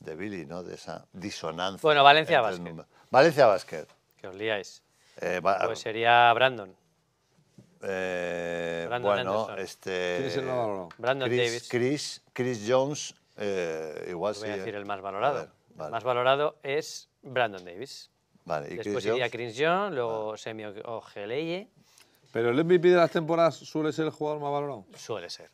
de Billy, ¿no? De esa disonancia. Bueno, Valencia Basket. Valencia Basket. Que os liáis. Eh, pues sería Brandon. Eh, Brandon este, Brandon Davis. Chris, Chris Jones, eh, igual sí. Voy a decir el más valorado. El más valorado es Brandon Davis. Vale, ¿y Después Chris sería Chris Jones, luego Semio Semi Ojeleye. ¿Pero el MVP de las temporadas suele ser el jugador más valorado? Suele ser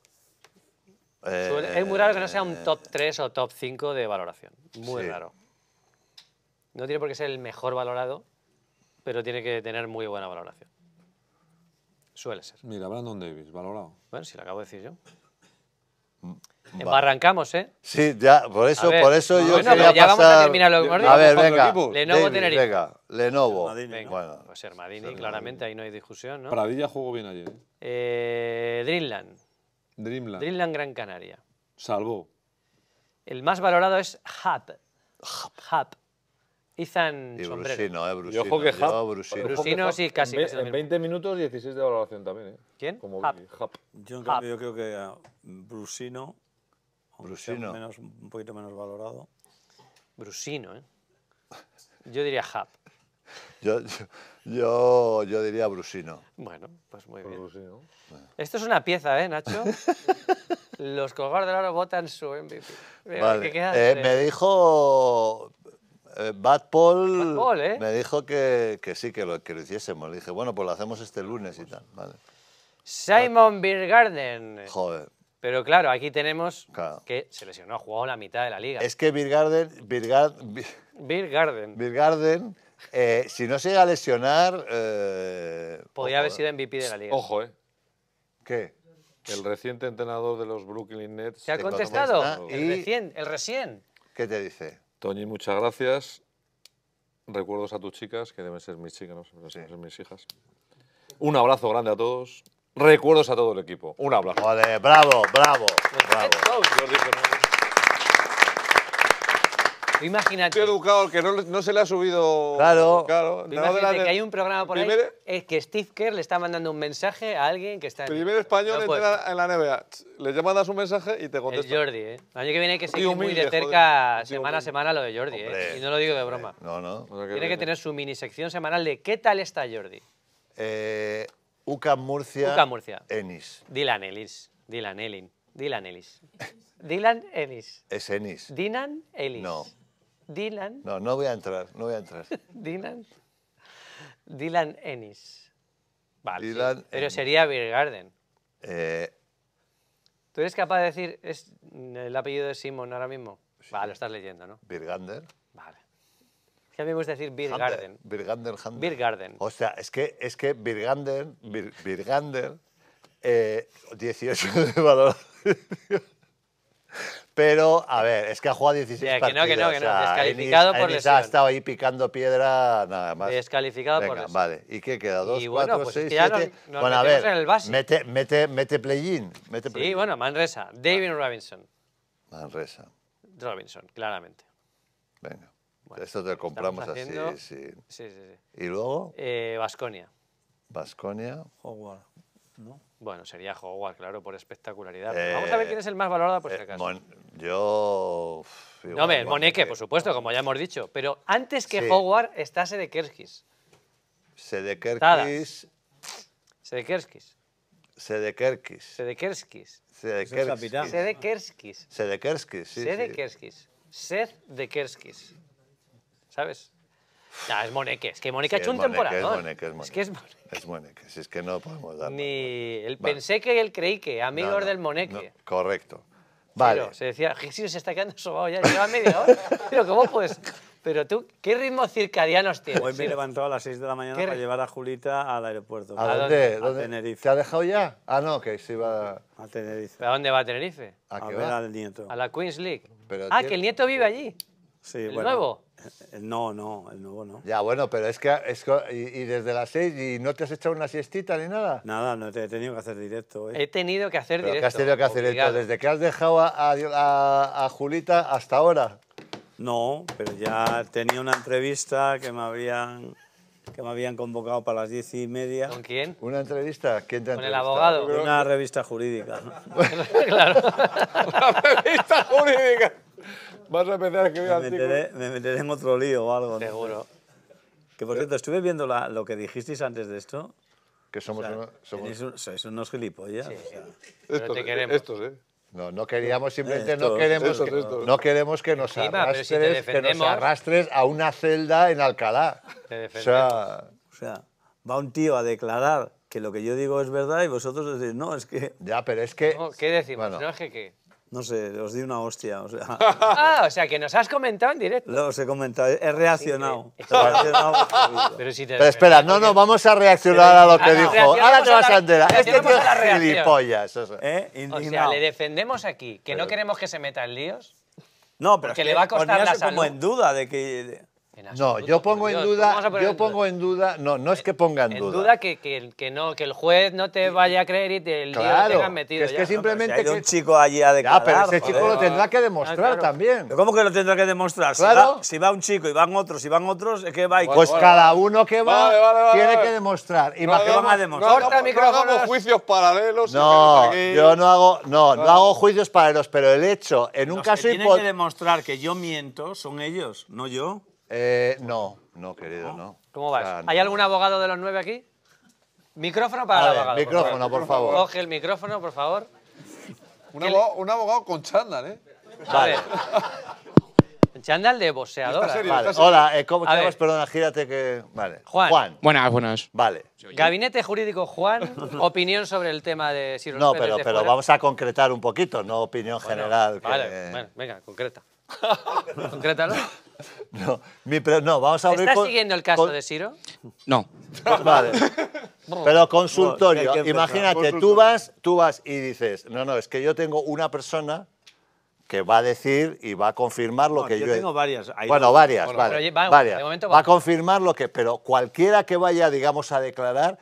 es eh, muy raro que no sea un eh, top 3 o top 5 de valoración. Muy raro. No tiene por qué ser el mejor valorado, pero tiene que tener muy buena valoración. Suele ser. Mira, Brandon Davis, valorado. Bueno, si lo acabo de decir yo. Mm, Arrancamos, ¿eh? Sí, ya, por eso, por eso yo a terminar lo que hemos dicho. A ver, venga, Lenovo Davis, Venga, Lenovo. Puede venga. Bueno. Pues claramente, ahí no hay discusión, ¿no? Pradilla jugó bien ayer. Eh, Dreamland. Eh, Dreamland. Dreamland Gran Canaria. Salvo. El más valorado es Hub. Hub. Ethan y Brusino, eh, Brusino. Yo ojo que Hub. Brusino. Brusino, sí, casi. En, 20 minutos, 16 de valoración también, ¿eh? ¿Quién? Como Hub. Yo, creo que ah, Brusino, Brusino. un poquito menos valorado. Brusino, ¿eh? Yo diría Hub. Yo, yo, yo diría Brusino. Bueno, pues muy bien. Esto es una pieza, ¿eh, Nacho? Los colgados del oro votan su MVP. Eh, me dijo eh, Bad Paul, Bad ¿eh? me dijo que, sí, que lo, que hiciésemos. Le dije, bueno, pues lo hacemos este lunes y tal. Simon Birgarden. Joder. Pero claro, aquí tenemos que se lesionó, ha jugado la mitad de la liga. Es que Birgarden... Birgarden... Birgarden eh, si no se llega a lesionar... Eh, Podría haber eh. sido MVP de la liga. Ojo, ¿eh? ¿Qué? El reciente entrenador de los Brooklyn Nets... ¿Se ha contestado? El recién, el recién. ¿Qué te dice? Toñi, muchas gracias. Recuerdos a tus chicas, que deben ser mis chicas, no deben mis hijas. Un abrazo grande a todos. Recuerdos a todo el equipo. Un abrazo. Vale, bravo, bravo. Pues, bravo. Imagínate. Estoy educado, que no, se le ha subido. Claro. claro imagínate de la... que hay un programa por ahí. Es que Steve Kerr le está mandando un mensaje a alguien que está. En... Primer español entra en la NBA. Le mandas un mensaje y te contesta. Es Jordi, ¿eh? El año que viene hay que seguir muy de cerca semana a semana lo de Jordi, ¿eh? Y no lo digo de broma. No, no. Tiene que tener su mini sección semanal de ¿Qué tal está Jordi? Eh, Uca Murcia. Uca Murcia. Enis. Dylan Ellis. Dylan Elin. Dylan Ellis. Dylan Enis. Es Ennis. Dinan Ellis. No. Dylan. No, no voy a entrar, no voy a entrar. Dylan. Dylan Ennis. Vale. pero sería Birgarden. Eh. ¿Tú eres capaz de decir es el apellido de Simon ahora mismo? Vale, lo estás leyendo, ¿no? Birgander. Vale. Es que a mí me gusta decir Birgarden. Birgander, O sea, es que, es que Birgander, Birgander, 18 eh, de valor. Pero, a ver, es que ha jugado 16 yeah, Que no, que no, que no. Descalificado por eso. lesión. Ha estado ahí picando piedra nada más. Descalificado por lesión. Vale, ¿y qué queda? ¿Dos, y bueno, pues Nos, bueno, a ver, mete, mete, mete play-in. play sí, bueno, Manresa, ah. David Robinson. Manresa. Robinson, claramente. Venga, esto te lo compramos así. Sí. sí, sí, sí. ¿Y luego? Eh, Basconia. Vasconia. Howard, ¿no? Bueno, sería Hogwarts claro, por espectacularidad. Eh, Vamos a ver quién es el más valorado por si eh, acaso. yo... no, el Moneke, por supuesto, como ya hemos dicho. Pero antes que sí. Howard está Sede Sedekerskis... Sedekerskis. Kerskis. Sedekerskis. Kerskis. Sedekerskis. Sedekerskis, sí. Sedekerskis. Sedekerskis. ¿Sabes? Ah, es Moneque. Es que Moneque ha hecho un temporador Es Moneque, es Moneque. Es que es Moneque. Es es que no podemos dar. Ni el pensé que el creí que, amigos del Moneque. correcto. Vale. se decía, Jesús se está quedando sobao ya, lleva media hora. Pero ¿cómo puedes...? Pero tú, ¿qué ritmo circadianos tienes? Hoy me he levantado a las 6 de la mañana para llevar a Julita al aeropuerto. ¿A, dónde? A Tenerife. ¿Te ha dejado ya? Ah, no, que se iba a... Tenerife. ¿A dónde va a Tenerife? A, ver al nieto. A la Queens League. ah, que el nieto vive allí. Sí, ¿El nuevo? No, no, el nuevo no. Ya, bueno, pero es que, es y, desde las seis, ¿y no te has echado una siestita ni nada? Nada, no te he tenido que hacer directo. ¿eh? He tenido que hacer directo. ¿Qué has tenido que hacer directo? ¿Desde que has dejado a, Julita hasta ahora? No, pero ya tenía una entrevista que me habían que me habían convocado para las diez y media. ¿Con quién? ¿Una entrevista? ¿Quién te ¿Con el abogado? Una revista jurídica. claro. una revista jurídica. Vas a empezar a me meteré, me meteré en otro lío o algo. Seguro. Que por cierto, estuve viendo lo que dijisteis antes de esto. Que somos, somos... sois unos gilipollas. Sí. te eh, queremos. Eh. No, no queríamos simplemente, no, queremos, que, no, queremos que nos, arrastres, a una celda en Alcalá. Te o, sea, o sea, va un tío a declarar que lo que yo digo es verdad y vosotros decís, no, es que... Ya, pero es que... ¿Qué decimos? Bueno, no es que qué. No sé, os di una hostia. O sea. Ah, o sea, que nos has comentado en directo. No, os he comentado, he reaccionado. He reaccionado pero, si te espera, no, no, vamos a reaccionar a lo que dijo. Ahora te vas a enterar. Este tío es gilipollas. O sea, ¿Eh? o sea, le defendemos aquí, que no queremos que se meta en líos. No, pero que le va a costar la salud. como en duda de que no, yo pongo en duda, yo pongo en duda, no, no es que ponga en, duda. En duda que, que, no, que el juez no te vaya a creer y te, el tengan metido. Que es que simplemente un chico allí a declarar. Ah, pero ese chico lo ¿eh? tendrá que ah, demostrar también. ¿Cómo que lo tendrá que demostrar? Claro. Si va, un chico y van otros y van otros, es que va y... pues cada uno que va tiene que demostrar. Y más a demostrar. No, juicios paralelos. No, yo no hago, no, hago juicios paralelos, pero el hecho, en un caso... que tienen que demostrar que yo miento son ellos, no yo. Eh, no, no, querido, no. ¿Cómo vas? ¿Hay algún abogado de los nueve aquí? Micrófono para el abogado. Micrófono, por favor. Coge el micrófono, por favor. Un, abogado, con chándal, ¿eh? Vale. chándal de boxeador. Vale. Hola, eh, ¿cómo te Perdona, gírate que... Vale. Juan. Buenas, buenas. Vale. Gabinete Jurídico Juan, opinión sobre el tema de No, pero, pero vamos a concretar un poquito, no opinión general. Vale, venga, concreta. Concrétalo. No, mi no, vamos a abrir ¿Estás siguiendo el caso de Ciro? No. Pues vale. Pero consultorio. Imagínate, Tú, vas, tú vas y dices, no, no, es que yo tengo una persona que va a decir y va a confirmar lo que yo... tengo varias. bueno, varias, varias. va a confirmar lo que... Pero cualquiera que vaya, digamos, a declarar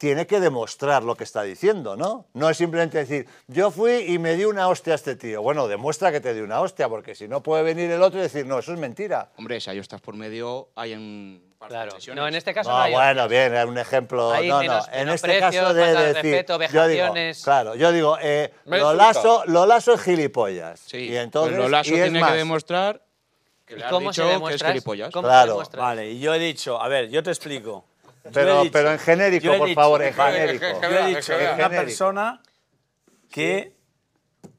tiene que demostrar lo que está diciendo, ¿no? No es simplemente decir, yo fui y me di una hostia a este tío. Bueno, demuestra que te di una hostia, porque si no puede venir el otro y decir, no, eso es mentira. Hombre, si ahí estás por medio, hay un... Claro. No, en este caso no, bueno, bien, un ejemplo. no, no. En este caso de, yo digo, claro, yo digo, eh, lo, lazo, es gilipollas. Sí. Y pues entonces, lo tiene que demostrar que cómo se demuestra es gilipollas. claro. vale, y yo he dicho, a ver, yo te explico. Pero, en genérico, por favor, en genérico. Yo he dicho, es una persona que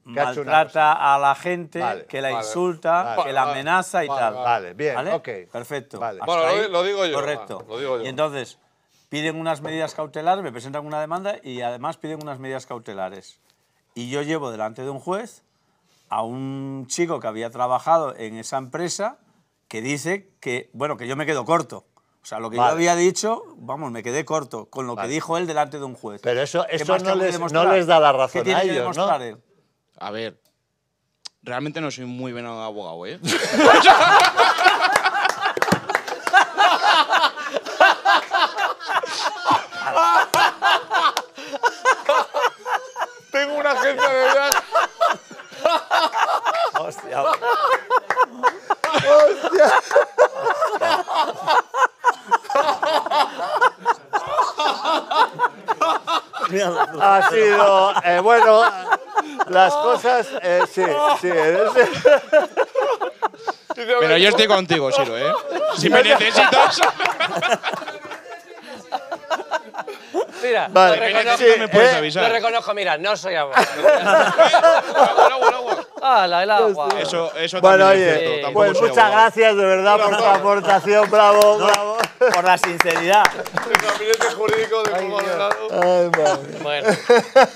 maltrata a la gente, que la insulta, que la amenaza y tal. Vale, bien, ok. Perfecto. Bueno, lo, digo yo. Correcto. Y entonces, piden unas medidas cautelares, me presentan una demanda y además piden unas medidas cautelares. Y yo llevo delante de un juez a un chico que había trabajado en esa empresa que dice que, bueno, que yo me quedo corto. O sea, lo que yo había dicho, vamos, me quedé corto con lo que dijo él delante de un juez. Pero eso, eso no, les, da la razón a ellos, ¿no? A ver, realmente no soy muy bueno abogado, ¿eh? Tengo una agencia de verdad. Hostia. Hostia. ha sido, eh, bueno, las cosas, eh, sí, sí. Pero yo estoy contigo, Siro, ¿eh? Si me necesitas... Mira, vale. reconozco, me puedes reconozco, mira, no soy agua. ah, la, el agua. Eso, eso bueno, oye, Pues muchas gracias de verdad por tu aportación, bravo, bravo por la sinceridad. El gabinete jurídico de Ay, Ay Bueno.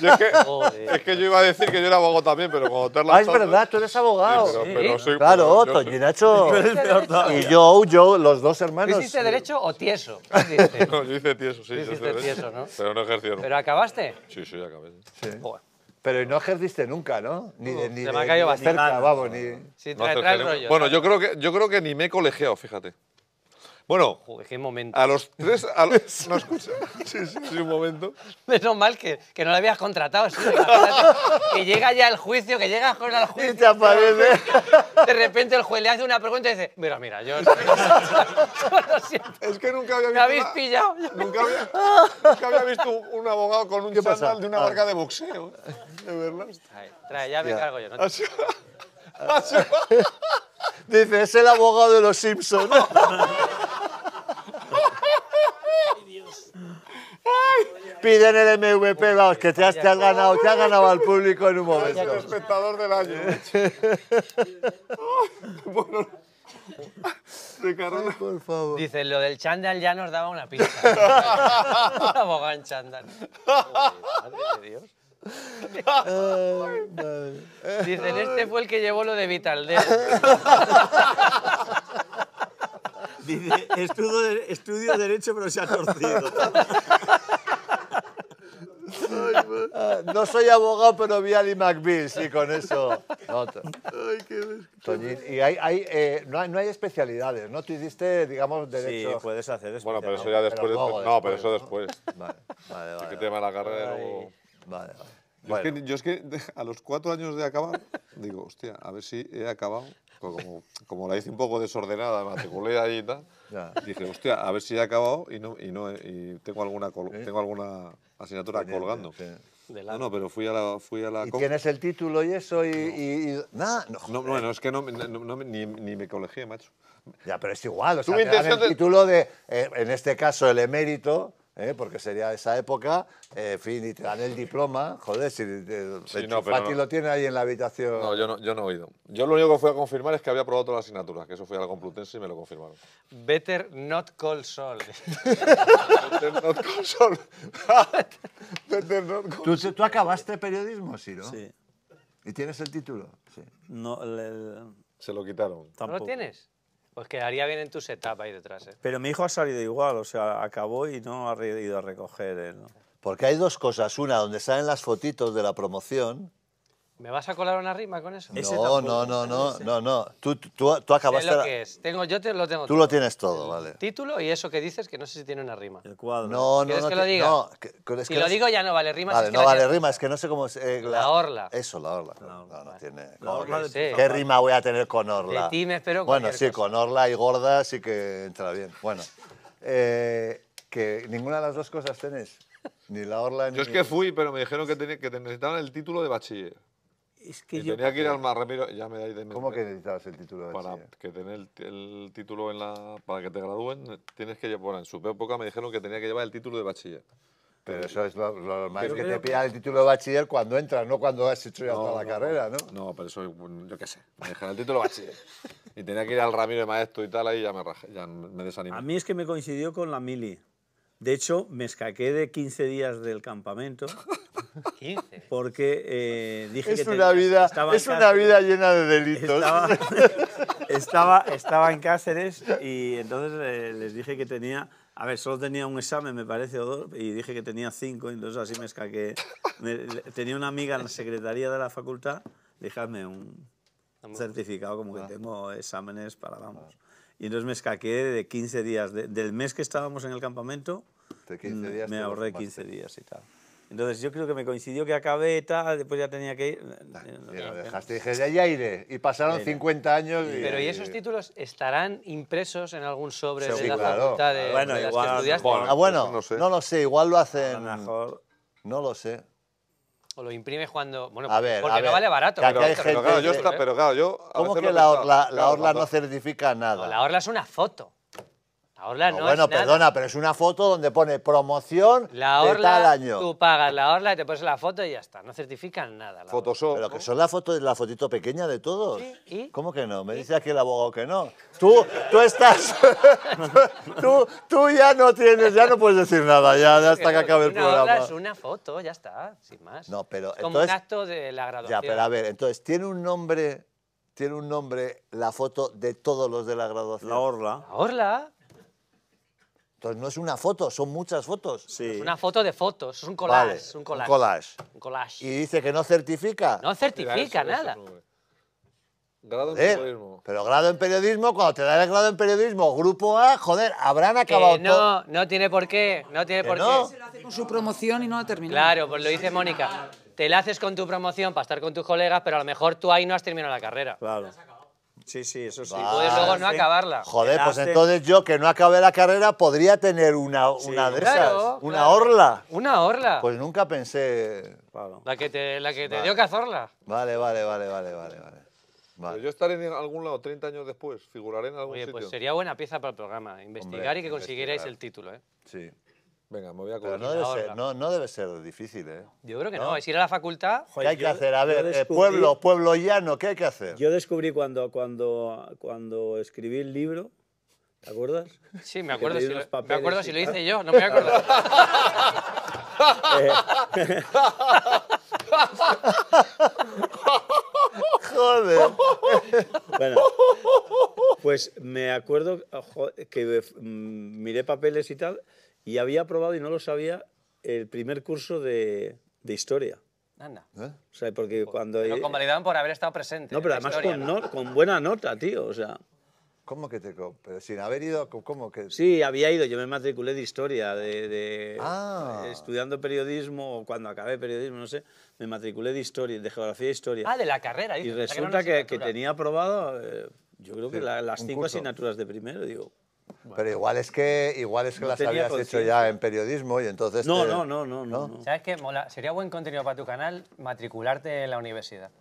Yo es, que, es que yo iba a decir que yo era abogado también, pero cuando te Ah, es verdad, tú eres abogado. Sí, claro, pero, y Nacho. Y yo, yo, los dos hermanos. ¿Tú hiciste derecho o tieso? ¿Qué no, yo hice tieso, sí. Hiciste tieso, ¿no? Pero no ejercieron. ¿Pero acabaste? Sí, sí, acabé. Sí. Pero no ejerciste nunca, ¿no? Ni de, ni se me ha caído bastante. Cerca, vamos, ni... Sí, trae, rollo, bueno, yo creo, que, yo creo que ni me he colegiado, fíjate. Bueno, qué momento. a los tres... A los, ¿No escuchas? Sí, sí, sí, un momento. Menos mal que, que no lo habías contratado. sí, que, llega ya el juicio, que llegas con el juicio. Y te aparece. De repente el juez le hace una pregunta y dice, mira, mira, yo... siento. Es que nunca había visto... ¿Me habéis pillado? Nunca había, visto un abogado con un chándal de una ah. marca de boxeo. ¿eh? De verdad. Trae, ya me cargo yo. ¿no? Ah, ah, dice, es el abogado de los Simpsons. Piden el MVP, vamos, que te has, ganado, te has ganado al público en un momento. El espectador del año. bueno, por favor. Dice, lo del chándal ya nos daba una pista. Vamos a Madre de Dios. Dicen, este fue el que llevó lo de Vital estudio, estudio Derecho, pero se ha torcido. No soy abogado, pero vi a Ali McBeal, sí, con eso. Ay, qué Toñín, y eh, hay, no, hay, especialidades, ¿no? Tú hiciste, digamos, derecho. Sí, puedes hacer eso. Bueno, pero eso ya después. no, pero eso después. Vale, vale. vale que tema la carrera luego. Vale, vale. es que, yo es que a los cuatro años de acabar, digo, hostia, a ver si he acabado como, la hice un poco desordenada, matriculé ahí y tal, dije, hostia, a ver si he acabado y, no, tengo, alguna tengo alguna asignatura colgando. No, no, pero fui a la... Fui a la ¿Y tienes el título y eso y... nada, no, no, es que no, ni, me colegié, macho. Ya, pero es igual, o sea, el título de, eh, en este caso, el emérito ¿eh? porque sería esa época, eh, fin, y te dan el diploma, joder, si eh, lo tiene ahí en la habitación. No yo, no, yo no he oído. Yo lo único que fui a confirmar es que había probado todas las asignaturas, que eso fui a la Complutense y me lo confirmaron. Better not call Sol. Better not call Sol. Better not call ¿Tú, ¿Tú acabaste periodismo, Siro? Sí. ¿Y tienes el título? Sí. No, Se lo quitaron. ¿No lo tienes? Pues quedaría bien en tu setup ahí detrás. ¿eh? Pero mi hijo ha salido igual, o sea, acabó y no ha ido a recoger. él. Porque hay dos cosas. Una, donde salen las fotitos de la promoción ¿Me vas a colar una rima con eso? No, no, no, no, no, no. Tú, tú, de... acabaste... lo que es. Tengo, yo te, lo tengo Tú lo tienes todo, vale. Título y eso que dices, que no sé si tiene una rima. El cuadro. No, no, ¿Quieres no. que lo diga? que, si lo digo ya no vale rima. no vale rima, es que no sé cómo... Es, eh, la, orla. Eso, la orla. No, no tiene... orla ¿Qué rima voy a tener con orla? De ti me espero Bueno, sí, con orla y gorda sí que entra bien. Bueno, eh, que ninguna de las dos cosas tenés. Ni la orla ni... Yo es que fui, pero me dijeron que, te que necesitaban el título de bachiller tenía que ir al Mar Ramiro, ya me de ¿Cómo que necesitabas el título? De para que tener el, título en la, para que te gradúen, tienes que llevar, bueno, en su época me dijeron que tenía que llevar el título de bachiller. Pero, eh, eso es lo, más normal, es que te pidan el título de bachiller cuando entras, no cuando has hecho ya toda la carrera, ¿no? No, pero eso, yo qué sé, me dijeron el título de bachiller. y tenía que ir al Ramiro de maestro y tal, ahí ya me, ya me desanimé. A mí es que me coincidió con la mili. De hecho, me escaqué de 15 días del campamento 15. Porque eh, dije es que una vida, Es una vida llena de delitos. Estaba, estaba, en Cáceres y entonces eh, les dije que tenía... A ver, solo tenía un examen, me parece, o y dije que tenía cinco, entonces así me escaqué. tenía una amiga en la secretaría de la facultad, dejadme un certificado como que tengo exámenes para, vamos. Y entonces me escaqué de 15 días, del mes que estábamos en el campamento, mm, me ahorré 15 días y tal. Entonces yo creo que me coincidió que acabé tal, después ya tenía que ir. Eh, no, eh, lo eh, dejaste, dije, ya de Y pasaron 50 años. Y, Pero ¿y esos títulos estarán impresos en algún sobre de la facultad de, bueno, las estudiaste? Bueno, ah, bueno, no, lo sé, igual lo hacen... mejor. No lo sé. O lo imprime cuando... Bueno, a ver, porque no vale barato. pero, gente, claro, yo, ¿Cómo que la, la orla no certifica nada? la orla es una foto. Bueno, perdona, pero es una foto donde pone promoción la de tal año. Tú pagas la orla, y te pones la foto y ya está. No certifican nada. La Pero que son la foto, la fotito pequeña de todos. ¿Cómo que no? Me dice aquí el abogado que no. Tú, tú estás. tú, ya no tienes, ya no puedes decir nada, ya, ya hasta que acabe el una Orla es una foto, ya está, sin más. No, pero. Como un acto de la graduación. Ya, pero a ver, entonces, ¿tiene un nombre tiene un nombre la foto de todos los de la graduación. La orla. La orla. Entonces no es una foto, son muchas fotos. Es una foto de fotos, es un collage, un collage. Y dice que no certifica. No certifica nada. grado en eh, periodismo. Pero grado en periodismo, cuando te dan el grado en periodismo, grupo A, joder, habrán acabado no, no tiene por qué, no tiene por Se lo hace con su promoción y no ha terminado. Claro, pues lo dice Mónica. Te la haces con tu promoción para estar con tus colegas, pero a lo mejor tú ahí no has terminado la carrera. Claro. Sí, sí, eso sí. Puedes luego no acabarla. Joder, pues entonces yo que no acabé la carrera podría tener una, una de esas. Una orla. Una orla. Pues nunca pensé. La que te, la que te vale. dio cazorla. Vale, vale, vale, vale, vale, vale. yo estaré en algún lado 30 años después, figuraré en algún Oye, Pues sería buena pieza para el programa, investigar y que consiguierais el título. ¿eh? Sí. Venga, me voy a acordar no debe, ser, no, debe ser difícil, ¿eh? Yo creo que no, es ir a la facultad. ¿Qué hay que hacer? A ver, eh, pueblo, pueblo llano, ¿qué hay que hacer? Yo descubrí cuando, cuando, cuando escribí el libro, ¿te acuerdas? Sí, me acuerdo, si me acuerdo si lo hice yo, no me acuerdo. Joder. bueno, pues me acuerdo que mm, miré papeles y tal y había aprobado, y no lo sabía, el primer curso de, de historia. Anda. ¿Eh? O sea, porque pues, cuando... Lo convalidaban por haber estado presente. No, pero además con, buena nota, tío, o sea... ¿Cómo que te...? Pero sin haber ido, ¿cómo que...? Sí, había ido, yo me matriculé de historia, de... Ah. Estudiando periodismo, o cuando acabé periodismo, no sé, me matriculé de historia, de geografía e historia. Ah, de la carrera. Y resulta que, tenía aprobado, eh, yo creo que las cinco asignaturas de primero, digo, pero igual es que, igual es que las habías hecho ya en periodismo y entonces... No, no, no, no, ¿Sabes qué? Mola. Sería buen contenido para tu canal matricularte en la universidad.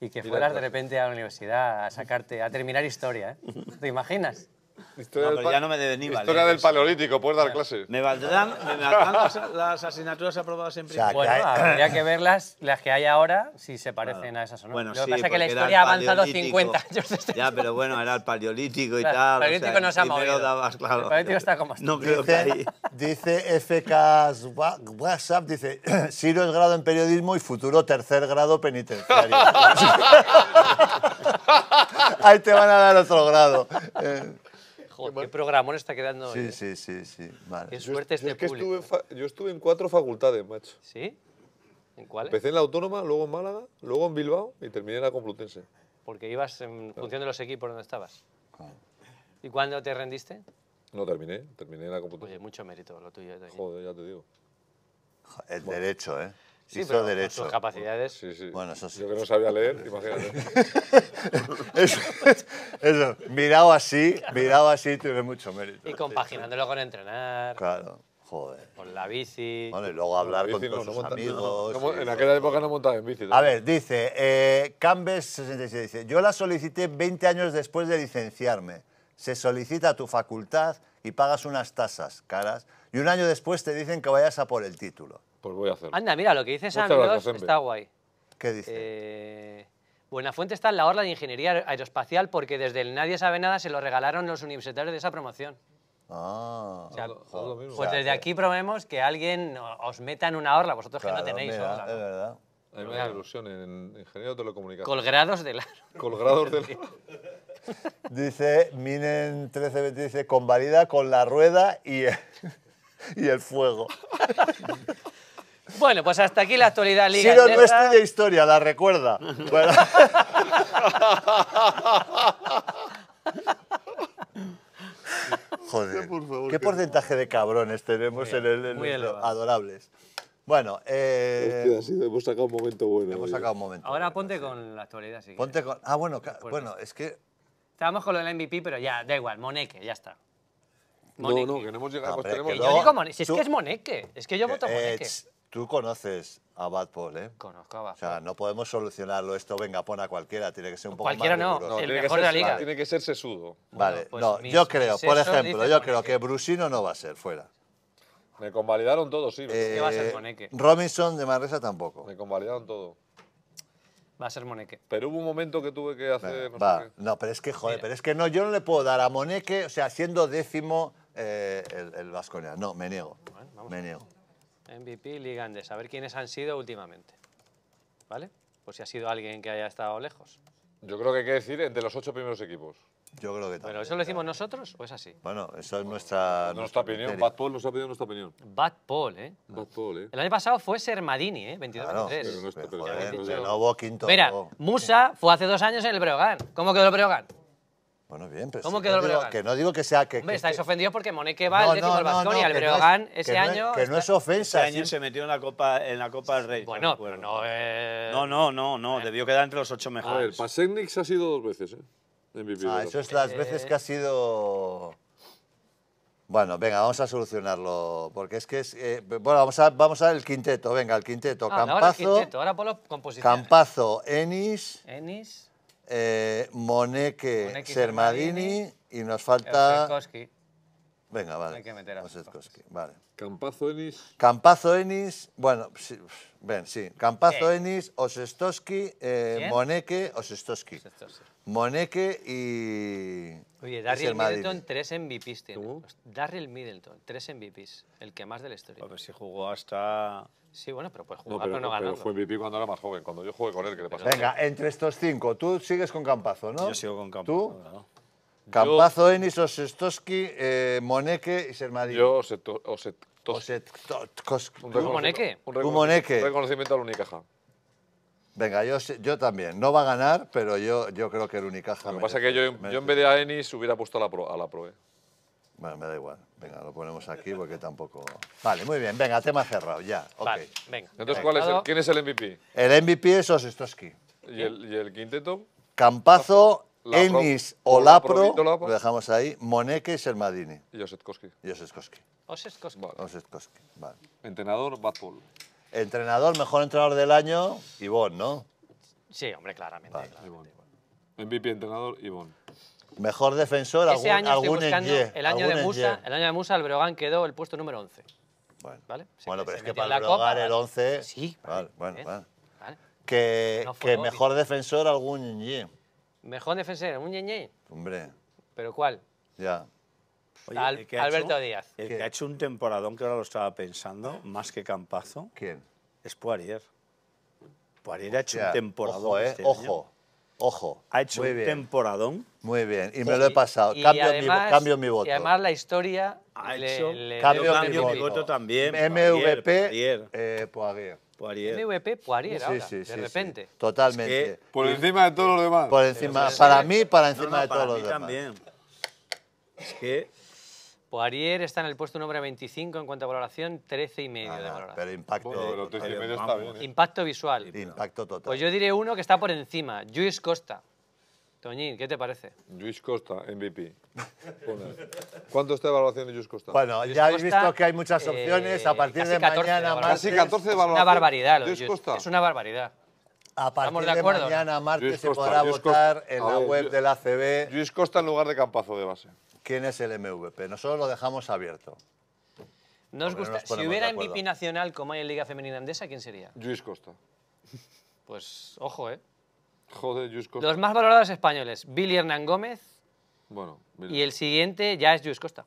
Y que fueras de repente a la universidad a sacarte, a terminar historia. ¿eh? ¿Te imaginas? Historia ya no me debe ni del paleolítico, puedes dar clases. Me valdrán, me valdrán las, asignaturas aprobadas en primaria. habría que ver las, que hay ahora, si se parecen a esas o no. Lo que pasa es que la historia ha avanzado 50 años. ya, pero bueno, era el paleolítico y tal. El paleolítico no se ha movido. claro, el paleolítico está como está. dice, Dice FK WhatsApp, dice, siro es grado en periodismo y futuro tercer grado penitenciario. Ahí te van a dar otro grado. Eh, qué, qué programón está quedando. Eh. Sí, sí, sí, sí. Qué suerte este público. Estuve yo estuve en cuatro facultades, macho. ¿Sí? ¿En cuáles? Empecé en la Autónoma, luego en Málaga, luego en Bilbao y terminé en la Complutense. Porque ibas en función de los equipos donde estabas. ¿Y cuándo te rendiste? No terminé, terminé en la Complutense. Oye, mucho mérito lo tuyo. Joder, ya te digo. El derecho, ¿eh? Sí, pero derecho. Sus capacidades. Sí, sí. Bueno, eso Yo que no sabía leer, imagínate. eso, mirado así, mirado así tiene mucho mérito. Y compaginándolo con entrenar. Claro. Joder. Con la bici. Bueno, y luego hablar con, tus amigos. en aquella época no montaba en bici. A ver, dice, eh, Cambes 66 dice, yo la solicité 20 años después de licenciarme. Se solicita a tu facultad y pagas unas tasas caras y un año después te dicen que vayas a por el título. Pues voy a hacerlo. Anda, mira, lo que dice Sam está guay. ¿Qué dice? Eh, Buenafuente está en la orla de Ingeniería Aeroespacial porque desde el Nadie Sabe Nada se lo regalaron los universitarios de esa promoción. Ah, pues desde aquí probemos que alguien os meta en una orla, vosotros que no tenéis mira, Es verdad. Hay una ilusión en ingeniero de telecomunicaciones. Colgrados de la... dice, Minen 1320 dice, convalida con la rueda y y el fuego. Bueno, pues hasta aquí la actualidad Liga Si no estudia historia, la recuerda. Joder, ¿qué porcentaje de cabrones tenemos en el, adorables? Bueno, eh... hemos sacado un momento bueno. Hemos eh. sacado un momento. Ahora ponte con la actualidad, sí. Ponte con... Ah, bueno, bueno, es que... Estábamos con lo del MVP, pero ya, da igual, Moneque, ya está. No, no, que no hemos llegado. Pues tenemos... que yo digo Moneque, si es que es Moneque, es que yo voto eh, Moneque. Tú conoces a Bad Paul, ¿eh? Conozco a Bad Paul. O sea, no podemos solucionarlo esto, venga, pon a cualquiera, tiene que ser un poco cualquiera más... Cualquiera no, el mejor de la liga. Tiene que ser sesudo. Vale, pues no, yo creo, por ejemplo, yo creo que Brusino no va a ser fuera. Me convalidaron todos, sí. Eh, ¿Qué va a ser Moneque? Robinson de Marresa tampoco. Me convalidaron todo. Va a ser Moneque. Pero hubo un momento que tuve que hacer... no, pero es que, joder, pero es que no, yo no le puedo dar a Moneque, o sea, siendo décimo eh, el, el No, me niego, me niego. MVP Liga Andes. A ver quiénes han sido últimamente. ¿Vale? Por si ha sido alguien que haya estado lejos. Yo creo que hay que decir entre eh, los ocho primeros equipos. Yo creo que también. Bueno, eso lo decimos nosotros o es así? Bueno, eso es nuestra... Nuestra opinión. Bad Paul nos ha pedido nuestra opinión. Bad Paul, ¿eh? Bad Paul, ¿eh? El año pasado fue Sermadini, ¿eh? 22-23. no quinto. Mira, Musa fue hace dos años en el Breogán. ¿Cómo quedó el Breogán? Bueno, bien, pero ¿Cómo quedó el digo, que no digo que sea que. Hombre, estáis ofendidos porque Moneke va no, al décimo no, al el Breogán ese año. que no es ofensa. Ese año se metió en la Copa, del Rey. Bueno, eh, no. No, no, no, no. Debió quedar entre los ocho mejores. A ver, Pasechnik ha sido dos veces, ¿eh? ah, eso es las veces que ha sido. Bueno, venga, vamos a solucionarlo, porque es que es... Eh, bueno, vamos a, vamos a ver el quinteto, venga, el quinteto. Campazo, ahora el quinteto, ahora por los Campazo, Enis... Enis eh, Moneke, Sermadini y nos falta... Koski. Venga, vale. Hay vale. Campazo Enis. Campazo Enis, bueno, ven, sí. Campazo Enis, Osestosky, eh, Moneke, Osestosky. Moneke y. Oye, Darryl Middleton, tres MVPs tiene. Darryl Middleton, tres MVPs. El que más de la historia. A ver si jugó hasta. Sí, bueno, pero puede jugar, pero, no ganó. Pero fue MVP cuando era más joven, cuando yo jugué con él, ¿qué le pasa. Venga, entre estos cinco, tú sigues con Campazo, ¿no? Yo sigo con Campazo. ¿Tú? No. Campazo, Enis, Osetoski, Moneque Moneke y Sermadillo. Yo, Osetoski. Un Moneque? Un Un un reconocimiento a Venga, yo, también. No va a ganar, pero yo, creo que el Unicaja... Lo que pasa es que yo, en vez de a Enis hubiera puesto a la, pro, ¿eh? Bueno, me da igual. Venga, lo ponemos aquí porque tampoco... Vale, muy bien. Venga, tema cerrado, ya. Vale, venga. Entonces, ¿quién es el MVP? El MVP es Osestosky. ¿Y el, quinteto? Campazo, Ennis Enis Pro, Olapro, lo dejamos ahí, Moneke y Sermadini. Y Osetkoski. Y Osetkoski. Osetkoski. Vale. vale. Entrenador, Batpol. Entrenador, mejor entrenador del año, Ivonne, ¿no? Sí, hombre, claramente. MVP entrenador, Ivonne. Mejor defensor, algún, año el, año de Musa, el año de Musa, el quedó el puesto número 11. Bueno, ¿vale? bueno pero es que para el el 11... Sí, vale, bueno, vale. Que, que mejor defensor, algún ñe. ¿Mejor defensor, algún ñe? Hombre. ¿Pero cuál? Ya. Alberto Díaz. El que ha hecho un temporadón que ahora lo estaba pensando, más que Campazo. ¿Quién? Es Poirier. Poirier ha hecho un temporadón. Ojo, este eh, ojo. Ojo. Ha hecho un temporadón. Muy bien, y me lo he pasado. cambio, mi, voto. Y además la historia ha hecho cambio, mi, voto también. MVP, Poirier. Eh, MVP, Poirier, sí, ahora, sí, sí, de repente. Totalmente. por encima de todos los demás. Por encima, para mí, para encima de todos los demás. Para mí también. Es que Poirier está en el puesto número 25 en cuanto a valoración, 13 y medio de valoración. Pero impacto... está bien, ¿eh? Impacto visual. Impacto total. Pues yo diré uno que está por encima, Luis Costa. Toñín, ¿qué te parece? Luis Costa, MVP. ¿Cuánto está de valoración de Luis Costa? Bueno, ya habéis visto que hay muchas opciones. Eh, a partir de mañana, de martes... Casi 14 de valoración. Es una barbaridad. Es una barbaridad. A partir de, mañana, martes, se podrá votar en la web del ACB. Luis Costa en lugar de Campazo de base quién es el MVP. Nosotros lo dejamos abierto. si hubiera MVP nacional como hay en Liga Femenina Andesa, ¿quién sería? Luis Costa. Pues ojo, ¿eh? Joder, Luis Costa. Los más valorados españoles, Billy Hernán Gómez. Bueno, Y el siguiente ya es Luis Costa.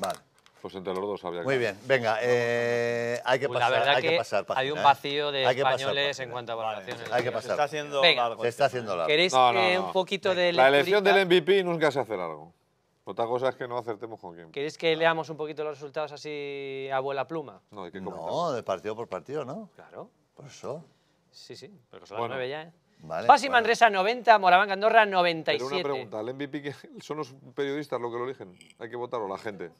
Vale. Pues entre los dos había que… Muy bien, venga, hay que pasar. La verdad hay que, hay un vacío de españoles en cuanto a valoraciones. hay que pasar. Se está haciendo largo. Se este está haciendo ¿Queréis no, un poquito de La elección del MVP nunca se hace largo. Otra cosa es que no acertemos con quién. ¿Queréis que leamos un poquito los resultados así a vuela pluma? No, de partido por partido, ¿no? Claro. Por eso. Sí, sí, pero son las nueve ya, ¿eh? Vale, Pasi vale. Manresa 90, Moraván Andorra Pero una pregunta, ¿el MVP que son los periodistas los que lo eligen? Hay que votarlo la gente.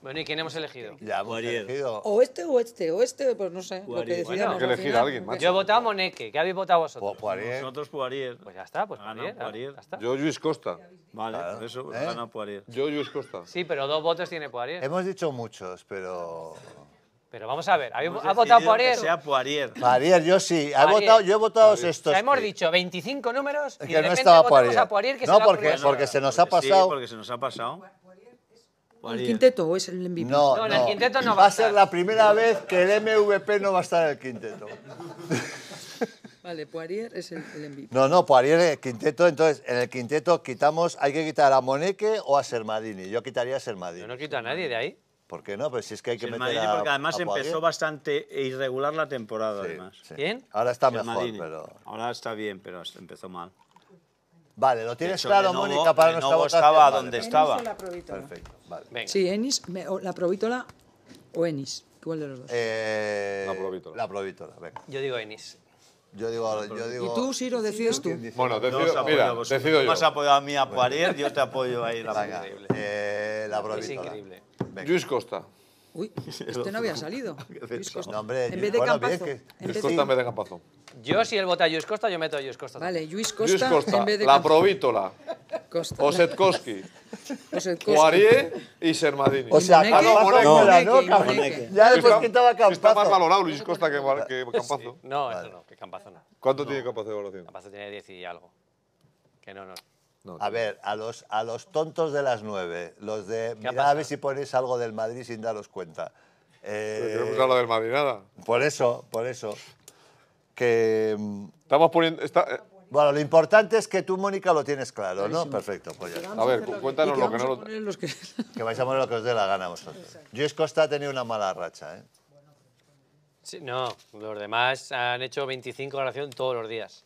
Bueno, ¿y quién hemos pues, elegido? Ya hemos elegido. O este o este, o este, pues no sé. Lo que decía que elegir a alguien más. Yo he votado a Moneque. ¿Qué habéis votado vosotros? Pues Poirier. Nosotros Poirier. Pues ya está, pues Poirier. Poirier. ya está. Yo Luis Costa. Vale, eso, ¿Eh? gana Poirier. Yo Luis Costa. Sí, pero dos votos tiene Poirier. Hemos dicho muchos, pero... Pero vamos a ver, ¿ha votado Poirier? Que sea Poirier. Poirier, yo sí. Ha votado, yo he votado estos. hemos dicho 25 números y que de repente no estaba votamos Poirier. a Poirier no, porque, porque, se nos ha pasado. Sí, porque se nos ha pasado. ¿El quinteto o es el MVP? No, no, el quinteto no va, va a ser la primera vez que el MVP no va a estar en el quinteto. Vale, Poirier es el, el MVP. No, no, Poirier el eh, quinteto. Entonces, en el quinteto quitamos, hay que quitar a Moneque o a Sermadini. Yo quitaría a Sermadini. Yo no quito a nadie de ahí. ¿Por qué no? Pues si es que hay que meter a porque además empezó bastante e irregular la temporada, ¿Bien? además. Ahora está mejor, pero... Ahora está bien, pero empezó mal. Vale, lo tienes claro, Mónica, para no estaba dónde donde estaba. Enis la provítola. Perfecto, Sí, Enis, la provítola o Enis. ¿Cuál de los dos? Eh, la provítola. La provítola, venga. Yo digo Enis. Yo digo, yo digo... ¿Y tú, Siro, decides tú? Bueno, decido, no mira, decido yo. Tú has apoyado a mí a Poirier, yo te apoyo ahí. La venga, eh, la provítola. Es increíble. Venga. Luis Costa. Uy, este no había salido. No, hombre, en vez de Campazo. Bien, Costa en vez de Campazo. Yo, si él vota a Luis Costa, yo meto a Luis Costa. Vale, Luis Costa, Lluís Costa en vez de La Provítola. Costa. Osetkowski. Poirier y Sermadini. O sea, Moneque, no, Moneque, Ya después quitaba Campazo. Está más valorado Luis Costa que, que Campazo. No, eso no, que Campazo no. ¿Cuánto tiene Campazo de evaluación? Campazo tiene 10 y algo. Que no, no a ver, a los, a los tontos de las nueve, los de a ver si ponéis algo del Madrid sin daros cuenta. Eh, no hablar del Madrid nada. Por eso, por eso. Que. Mm, Estamos poniendo. Eh, bueno, lo importante es que tú, Mónica, lo tienes claro, ¿no? Perfecto, pues A ver, cuéntanos lo que, no lo... Los que... que vais a poner lo que os dé la gana vosotros. es Costa ha tenido una mala racha, ¿eh? Sí, no, los demás han hecho 25 oraciones todos los días.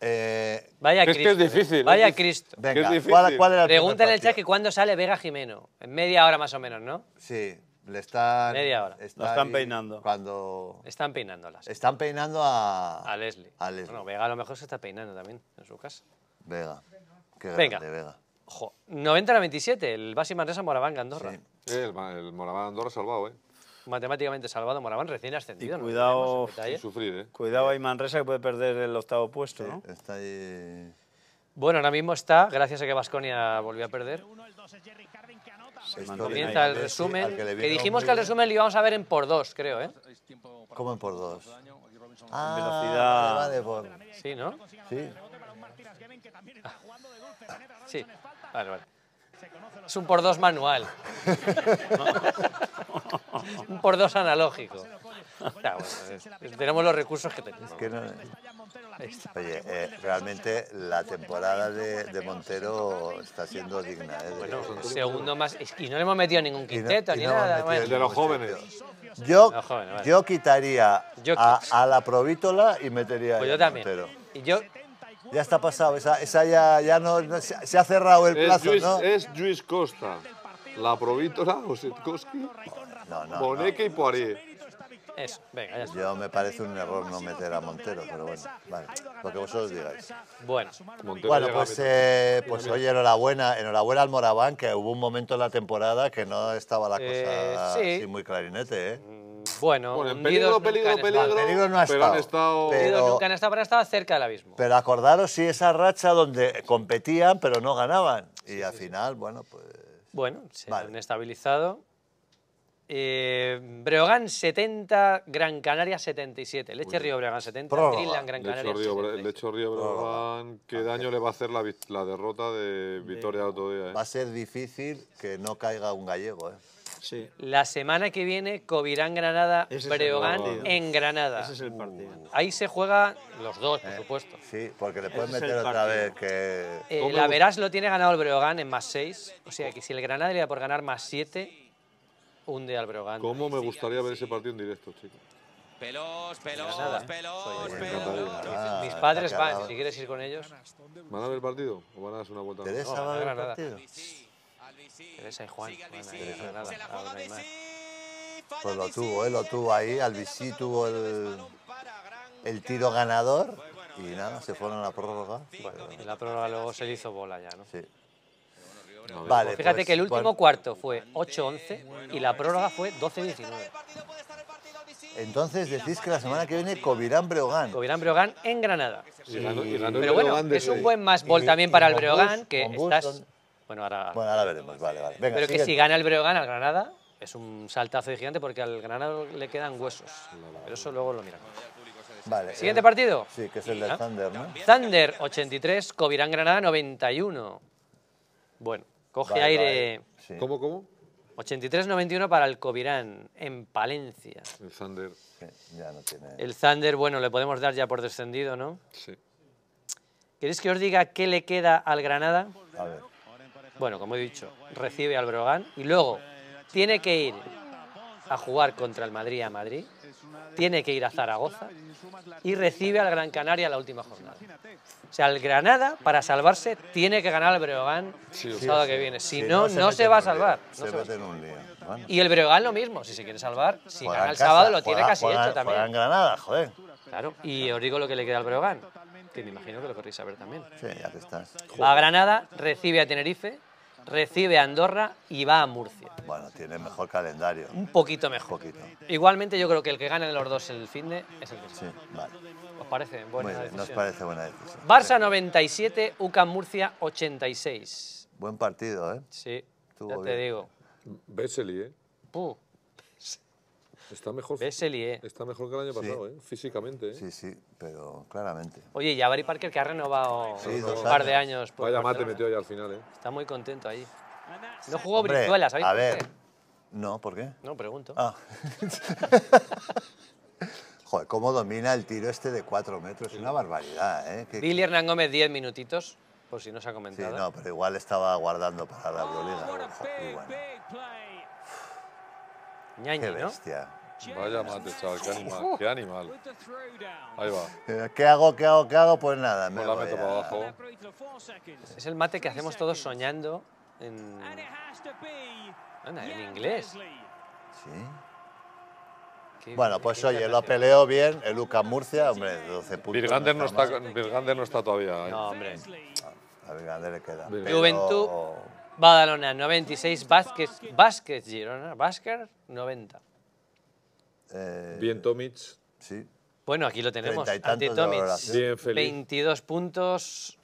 Eh, vaya Cristo. ¿eh? es difícil. Vaya Cristo. Venga, ¿cuál, era el Pregunta en el chat que cuándo sale Vega Jimeno. En media hora más o menos, ¿no? Sí, le están... Media hora. Lo están peinando. Cuando... Están peinándolas. Están peinando a... A Leslie. A Leslie. Bueno, Vega a lo mejor se está peinando también en su casa. Vega. Venga. Vega. Ojo, 90 a 97, el Basi Manresa Moraván Andorra. Sí. El, el Moraván Andorra salvado, ¿eh? matemáticamente salvado, Moraván recién ascendido. cuidado, sufrir, ¿eh? cuidado hay Manresa que puede perder el octavo puesto, Está ahí... Bueno, ahora mismo está, gracias a que Vasconia volvió a perder. Pues Comienza el resumen. Que, dijimos que el resumen lo íbamos a ver en por dos, creo, ¿eh? ¿Cómo en por dos? Ah, Sí, ¿no? Sí. vale, vale. Es un por dos manual. un por dos analógico. tenemos los recursos que tenemos. Eh, oye, eh, realmente la temporada de, Montero está siendo digna. ¿eh? segundo más. Y no le hemos metido ningún quinteto El de los jóvenes. Yo, yo quitaría a, la Provítola y metería pues yo también. Y yo, ya está pasado, esa, ya, ya no, se, ha cerrado el plazo, es Luis, Costa, la Provítola o Sitkowski no, no, Boneca no. y Poirier. Eso, venga, ya está. Yo me parece un error no meter a Montero, pero bueno, vale, lo que vosotros digáis. Bueno, Montero bueno pues, eh, pues oye, enhorabuena, enhorabuena al Moraván, que hubo un momento en la temporada que no estaba la cosa eh, así muy clarinete, ¿eh? Mm, bueno, bueno en peligro, peligro, peligro, peligro, no ha pero estado. Han estado... Pero, nunca han estado, pero han estado cerca del abismo. Pero acordaros sí, esa racha donde competían pero no ganaban. Y al final, bueno, pues... Bueno, se han estabilizado. Eh, Breogán 70, Gran Canaria 77. Leche Río Breogán 70, Trillan, Gran Canaria Lecho Río, Río Breogán, ¿qué ah, daño le va a hacer la, derrota de Vitoria de eh? Va a ser difícil que no caiga un gallego, ¿eh? Sí. La semana que viene, Covirán Granada, Breogán en Granada. Ese es el partido. Uh. Ahí se juega los dos, por eh. supuesto. Sí, porque le puedes meter otra vez que. Eh, la Verás lo tiene ganado el Breogán en más 6. O sea que si el Granada le da por ganar más 7, hunde al ¿Cómo me gustaría ver ese partido en directo, chicos? Pelos, pelos, nada, pelos, pelos. Mis padres van, si quieres ir con ellos. ¿Van a ver el partido o van a darse una vuelta? Teresa va a ver el partido. Teresa y Juan. Pues lo tuvo, ¿eh? lo tuvo ahí. Alvisí tuvo el, el tiro ganador pues y eh, nada, pues se eh, fueron a la prórroga. Bueno, en la prórroga luego se le hizo bola ya, ¿no? Sí. Pues, Fíjate que el último cuarto fue 8-11 y la prórroga fue 12-19. Entonces decís que la semana que viene Covirán Breogán. Covirán Breogán en Granada. pero bueno, es un buen más Vol también para el Breogán, que estás... Bueno, ahora, bueno, veremos, vale, vale. pero que si gana el Breogán al Granada, es un saltazo de gigante porque al Granada le quedan huesos. Pero eso luego lo miramos. Siguiente eh, partido. Sí, que es el de Thunder, ¿no? Thunder 83, Covirán Granada 91. Bueno. Coge aire. cómo? 83-91 para el Covirán, en Palencia. El Thunder. ya no tiene... El Thunder, bueno, le podemos dar ya por descendido, ¿no? Sí. ¿Queréis que os diga qué le queda al Granada? A ver. Bueno, como he dicho, recibe al Brogan y luego tiene que ir a jugar contra el Madrid a Madrid, tiene que ir a Zaragoza y recibe al Gran Canaria la última jornada. O sea, el Granada, para salvarse, tiene que ganar al Breogán el sábado que viene. Si no, no, se, va a salvar. Y el Breogán lo mismo, si se quiere salvar, si gana el sábado lo tiene casi hecho también. Granada, joder. Claro, y os digo lo que le queda al Breogán, que me imagino que lo queréis saber también. Sí, ya a Granada, recibe a Tenerife, recibe Andorra y va a Murcia. Bueno, tiene mejor calendario. Un poquito mejor. Igualmente yo creo que el que gane de los dos el fin es el que Sí, vale. ¿Os parece buena decisión? Nos parece buena decisión. Barça 97, UCAM Murcia 86. Buen partido, ¿eh? Sí, ya te digo. Besseli, ¿eh? Puh. Está mejor, eh. está mejor que el año pasado, ¿eh? físicamente. Eh. Sí, sí, pero claramente. Oye, y a Parker que ha renovado un par de años. Por Vaya mate metió ya al final. ¿eh? Está muy contento ahí. No jugó Brizuela, ¿sabéis? A ver. No, ¿por qué? No, pregunto. Ah. Joder, cómo domina el tiro este de cuatro metros, es una barbaridad, ¿eh? Billy Hernán Gómez 10 minutitos, por si no se ha comentado. Sí, no, pero igual estaba guardando para la oh, Euroliga. qué bestia. Vaya mate, chaval, qué animal, qué animal. Ahí va. Eh, ¿Qué hago, qué hago, qué hago? Pues nada, me pues la meto para abajo. Es el mate que hacemos todos soñando en... Anda, en inglés. Sí. Bueno, pues oye, lo peleó bien el Lucas Murcia, hombre, 12 puntos. Virgander no, está, no está todavía. ¿eh? No, hombre. A Virgander le queda. Juventud, Badalona, 96, Vázquez, Vázquez, Girona, Vázquez, 90. Eh, Bien, Tomic. Sí. Bueno, aquí lo tenemos. 22 puntos,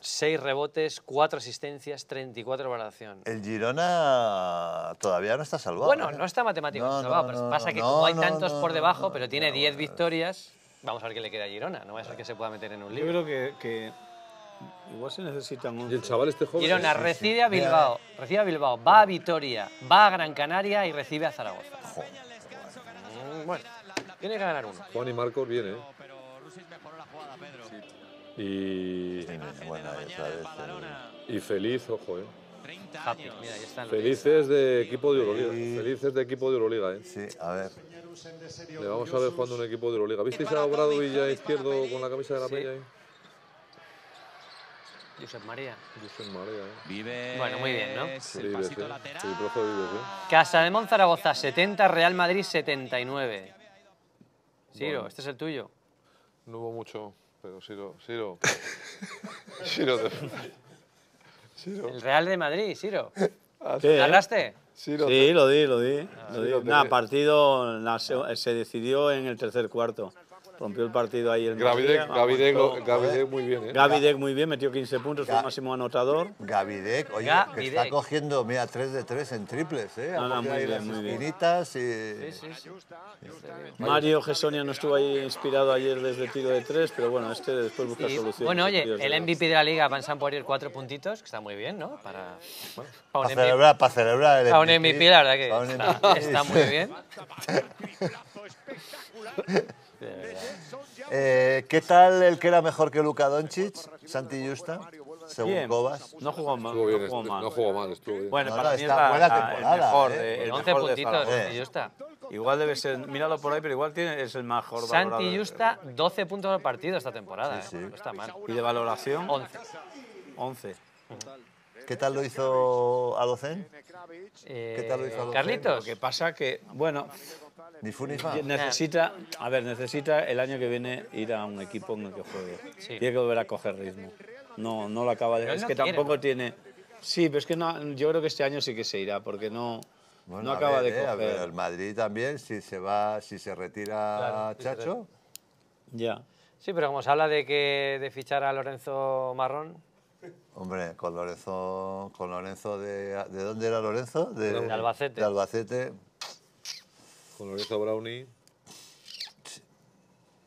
6 rebotes, 4 asistencias, 34 valoración. El Girona todavía no está salvado. Bueno, ¿eh? no está matemáticamente salvado. pasa que como hay tantos por debajo, pero tiene 10 victorias, vamos a ver qué le queda a Girona. No va a ser que se pueda meter en un lío. Yo creo que, igual se necesitan un... Y el chaval este joven... Girona recibe a Bilbao, eh. recibe a Bilbao, va a Vitoria, va a Gran Canaria y recibe a Zaragoza. Bueno, tiene que ganar uno. Juan y Marcos viene. ¿eh? Y, bueno, y feliz, ojo, ¿eh? Felices de equipo de Euroliga. Felices de equipo de Euroliga, ¿eh? Sí, a ver. Le vamos a ver jugando un equipo de Euroliga. ¿Visteis a Obrado Villa Izquierdo con la camisa de la Peña ahí? Josep María. Josep María. Eh. Vive. Bueno, muy bien, ¿no? Sí, el pasito lateral. Sí, ¿eh? Casa de Monzaragoza 70, Real Madrid 79. Siro, este es el tuyo. No hubo mucho, pero Siro. Siro. Siro, de... Siro. El Real de Madrid, Siro. ¿Ganaste? Ah, eh? Sí, lo, sí, lo di, lo di. lo ah, di. Nah, partido se decidió en el tercer cuarto. Rompió el partido ahí el Gavidec, Gavidec, muy bien, ¿eh? Gavidec muy bien, metió 15 puntos, fue el máximo anotador. Gavidec, oye, que está cogiendo, mira, 3 de 3 en triples, ¿eh? muy bien, muy bien. Mario Gessonia no estuvo ahí inspirado ayer desde tiro de 3, pero bueno, este después busca solución. Bueno, oye, el MVP de la liga, por ir 4 puntitos, que está muy bien, ¿no? Para, bueno, para, celebrar, el MVP. Para un MVP, la verdad que está, está muy bien. Eh, ¿Qué tal el que era mejor que Luka Doncic? Santi Justa, según Bien. No jugó mal. no jugó mal, Bueno, para mí es el mejor. el 11 de eh. pues puntitos, Santi eh. Justa. Igual debe ser, míralo por ahí, pero igual tiene, es el mejor Santi Justa, 12 puntos al partido esta temporada. No está mal. ¿Y de valoración? 11. 11. ¿Qué tal lo hizo Adocen? ¿Qué tal lo hizo Alocen? Carlitos, Lo que pasa que, bueno, Necesita, a ver, necesita el año que viene ir a un equipo en el que juegue. Tiene que volver a coger ritmo. No, no lo acaba de... Es que tampoco tiene... Sí, pero es que yo creo que este año sí que se irá, porque no... no acaba de eh, ver, el Madrid también, si se va, si se retira Chacho. Ya. Sí, pero como se habla de que de fichar a Lorenzo Marrón. Hombre, con Lorenzo, con Lorenzo de, ¿de dónde era Lorenzo? De Albacete con Lorenzo Brownie.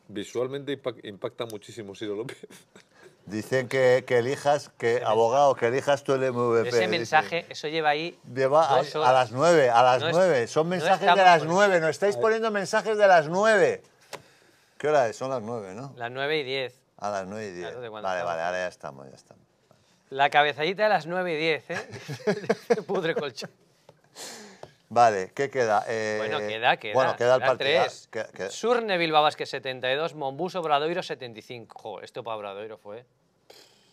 Visualmente impacta muchísimo Ciro López. Dicen que, que elijas, que abogado, que elijas tú el MVP. Ese mensaje, eso lleva ahí. a, las nueve, a las nueve. Son mensajes de las nueve, nos estáis poniendo mensajes de las nueve. ¿Qué hora es? Son las nueve, ¿no? Las nueve y diez. A las nueve y diez. vale, vale, ahora ya estamos, ya estamos. La cabezadita de las nueve y diez, ¿eh? Pudre colchón. Vale, ¿qué queda? bueno, eh, queda, queda. Bueno, queda el partido. Ah, que, Surne Bilbao 72, Mombus Obradoiro 75. esto para Obradoiro fue.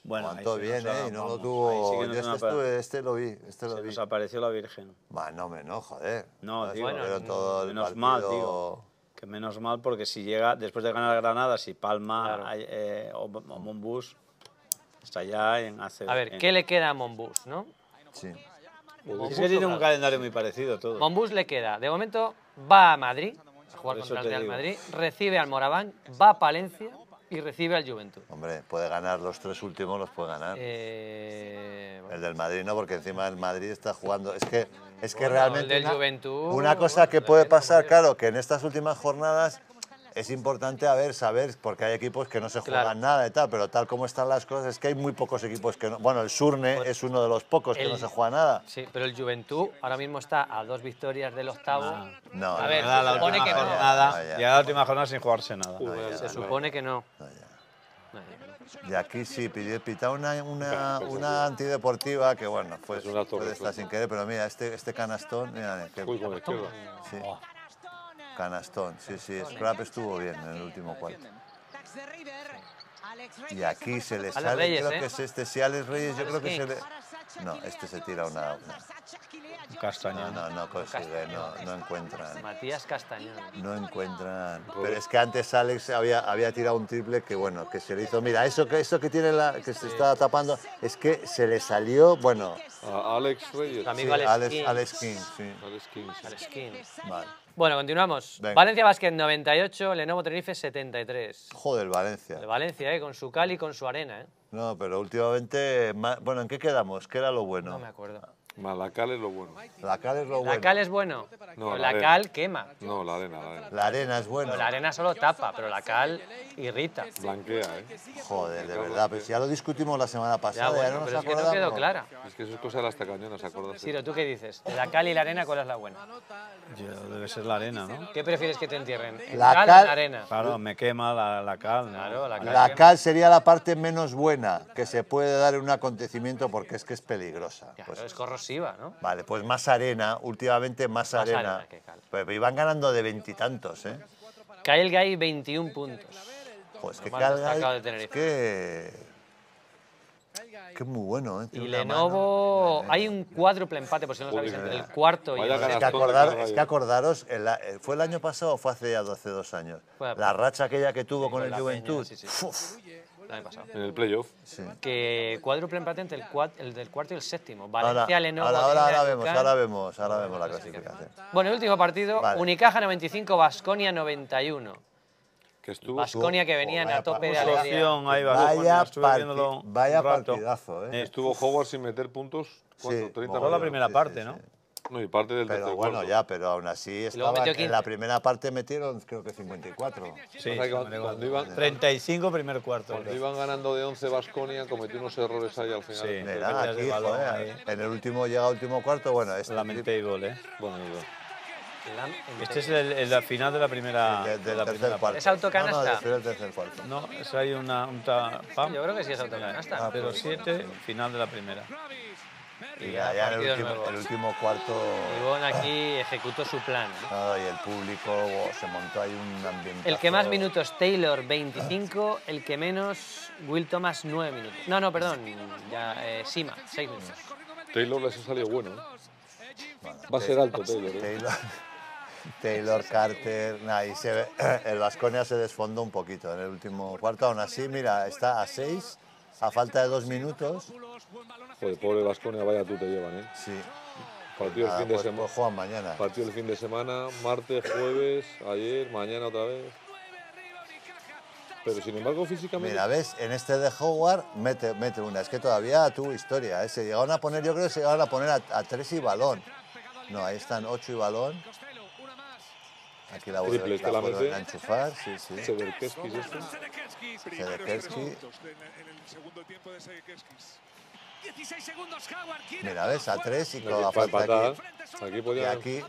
Bueno, Cuánto bien, ¿eh? no lo tuvo. Este, este, lo vi. Este lo se vi. nos apareció la Virgen. Bueno, no, me no, joder. No, tío, bueno, todo menos mal, tío. Que menos mal, porque si llega, después de ganar Granada, si Palma eh, o, o, Monbus, está ya en A ver, ¿qué le queda a Monbus, no? Sí. Pues es tiene un calendario muy parecido todo. le queda. De momento va a Madrid, a jugar contra el Real Madrid, recibe al Moraván, va a Palencia y recibe al Juventud. Hombre, puede ganar los tres últimos, los puede ganar. Eh, el del Madrid no, porque encima el Madrid está jugando. Es que, es que realmente. Una cosa que puede pasar, claro, que en estas últimas jornadas es importante saber, porque hay equipos que no se juegan nada y tal, pero tal como están las cosas, es que hay muy pocos equipos que no. Bueno, el Surne es uno de los pocos que no se juega nada. Sí, pero el Juventud ahora mismo está a dos victorias del octavo. No, no a ver, se supone que no. Nada, y la última jornada sin jugarse nada. se supone que no. Y aquí sí, pita una, una, antideportiva que, bueno, pues una sin querer, pero mira, este, este canastón, mira, que, Canastón, sí, sí, Scrap estuvo bien en el último cuarto. Y aquí se le sale, creo que es este, si Alex Reyes, yo creo que se le... No, este se tira una... Castañón. No, no, no consigue, no, no encuentran. Matías Castañón. No encuentran. Pero es que antes Alex había, había tirado un triple que, bueno, que se le hizo... Mira, eso que, eso que tiene la... que se está tapando, es que se le salió, bueno... Alex Reyes. Amigo Alex, Alex King, sí. Alex King, Alex King. Vale. Bueno, continuamos. Valencia Basket 98, Lenovo Tenerife 73. Joder, Valencia. De Valencia, eh, con su cali, y con su arena. Eh. No, pero últimamente... Bueno, ¿en qué quedamos? ¿Qué era lo bueno? No me acuerdo la cal es lo bueno. La cal es lo bueno. La cal es bueno. No, la, cal quema. No, la arena, la arena. es bueno. la arena solo tapa, pero la cal irrita. Blanquea, ¿eh? Joder, de verdad. si ya lo discutimos la semana pasada. Ya, bueno, no nos es Que no quedó clara. Es que eso es cosa de las acuerdan. Sí, Ciro, ¿tú qué dices? la cal y la arena, ¿cuál es la buena? Yo, debe ser la arena, ¿no? ¿Qué prefieres que te entierren? la cal, o la arena? Claro, me quema la, la cal. Claro, la cal. La cal sería la parte menos buena que se puede dar en un acontecimiento porque es que es peligrosa. Pues es corrosiva. Vale, pues más arena, últimamente más, arena. iban ganando de veintitantos, ¿eh? Kyle Guy, 21 puntos. Pues que Kyle Guy, es que... muy bueno, ¿eh? y Lenovo... Hay un cuádruple empate, por si no lo sabéis, entre el cuarto y el... Es que, es que acordaros, eh, ¿fue el año pasado o fue hace ya dos años? La racha aquella que tuvo con el Juventud. En el playoff. Sí. Que cuádruple empate entre el, cuat, el, del cuarto y el séptimo. Valencia, Lenovo, ahora, ahora, vemos, ahora vemos, ahora vemos la clasificación. Bueno, el último partido, Unicaja 95, Basconia 91. Que estuvo, Basconia que venían a tope de alegría. Ahí, vaya, vaya partidazo. ¿eh? Estuvo Howard sin meter puntos. la primera parte, ¿no? No, y parte del pero bueno, ya, pero aún así estaba… en la primera parte metieron creo que 54. Sí, cuando, iban, 35 primer cuarto. Cuando iban ganando de 11 Basconia cometió unos errores ahí al final. Sí, aquí, en el último llega último cuarto, bueno, este lamentable, ¿eh? Bueno, este es el, final de la primera, de, la primera parte. ¿Es autocanasta? No, no, tercer cuarto. No, es ahí una... Un Yo creo que sí es autocanasta. Ah, pues pero 7, final de la primera. Y allá en el último, el último, cuarto... Ivón aquí ejecutó su plan. Ah, y el público, se montó ahí un ambiente... El que más minutos, Taylor, 25. El que menos, Will Thomas, 9 minutos. No, no, perdón, eh, Sima, 6 minutos. Taylor les ha salido ¿eh? bueno. Va a ser alto ¿eh? Taylor. Taylor, Carter. Nah, se el Vasconia se desfondó un poquito en el último cuarto. Aún así, mira, está a 6, a falta de 2 minutos. Joder, pobre Vasconia, vaya tú te llevan, ¿eh? Sí. Partido el fin de pues, semana. Pues mañana. Partido el fin de semana, martes, jueves, ayer, mañana otra vez. Pero sin embargo, físicamente. Mira, ves, en este de Howard mete, mete una. Es que todavía tu historia. ¿eh? Se llegaron a poner, yo creo que se llegaron a poner a, tres y balón. No, ahí están ocho y balón. Aquí la vuelven este a enchufar, sí, sí. ¿es este? de Mira, ves, a tres y con la falta aquí. aquí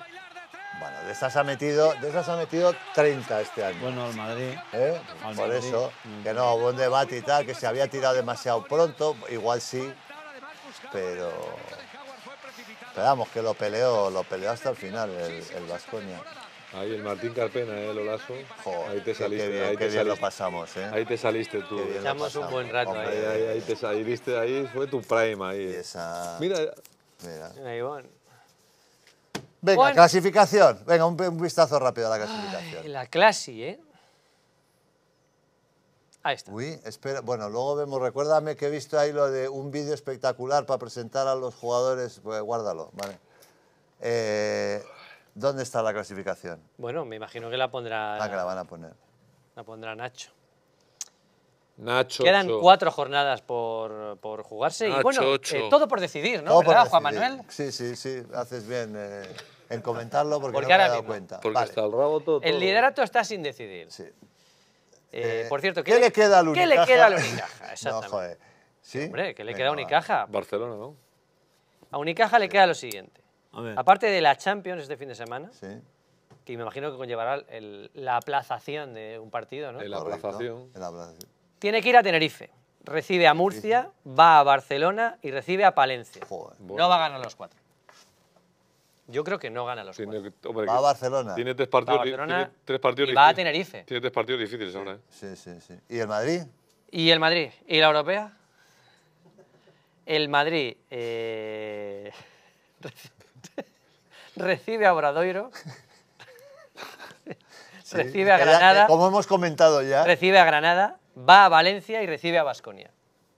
Bueno, de esas ha metido, de ha metido 30 este año. Bueno, el Madrid. ¿Eh? Por eso, que no, buen debate y tal, que se había tirado demasiado pronto, igual sí, pero... Esperamos que lo peleó, lo peleó hasta el final el, el pues Ahí el Martín Carpena, ¿eh, Olaso. ahí te saliste. ahí te lo pasamos, ¿eh? Ahí te saliste tú. Echamos un buen rato ahí. Ahí, ahí te saliste, ahí fue tu prime ahí. Mira. Mira. Ahí Venga, clasificación. Venga, un, vistazo rápido a la clasificación. la clase, ¿eh? Ahí está. Uy, espera, bueno, luego vemos, recuérdame que he visto ahí lo de un vídeo espectacular para presentar a los jugadores, pues, guárdalo, vale. Eh, ¿Dónde está la clasificación? Bueno, me imagino que la pondrá... Ah, que la van a poner. La pondrá Nacho. Nacho. Quedan cuatro jornadas por, jugarse y bueno, eh, todo por decidir, ¿no? Todo ¿Verdad, Juan Manuel? Sí, sí, sí, haces bien eh, en comentarlo porque, no me dado cuenta. Porque el rabo todo, El liderato está sin decidir. Sí. Eh, por cierto, ¿qué, le queda a Unicaja? ¿Qué le queda al Unicaja? Exactamente. ¿Sí? Hombre, ¿qué le queda a Unicaja? Barcelona, ¿no? A Unicaja le queda lo siguiente. Aparte de la Champions este fin de semana, que me imagino que conllevará la aplazación de un partido, ¿no? La aplazación. Tiene que ir a Tenerife, recibe a Murcia, va a Barcelona y recibe a Palencia. No va a ganar los cuatro. Yo creo que no gana los cuatro. va a Barcelona. Tiene tres partidos, difíciles. va a Tenerife. Tiene tres partidos difíciles ahora. ¿eh? Sí, sí, sí. ¿Y el Madrid? ¿Y el Madrid? ¿Y la europea? El Madrid eh, recibe a Obradoiro. recibe a Granada. Como hemos comentado ya. Recibe a Granada, va a Valencia y recibe a Basconia.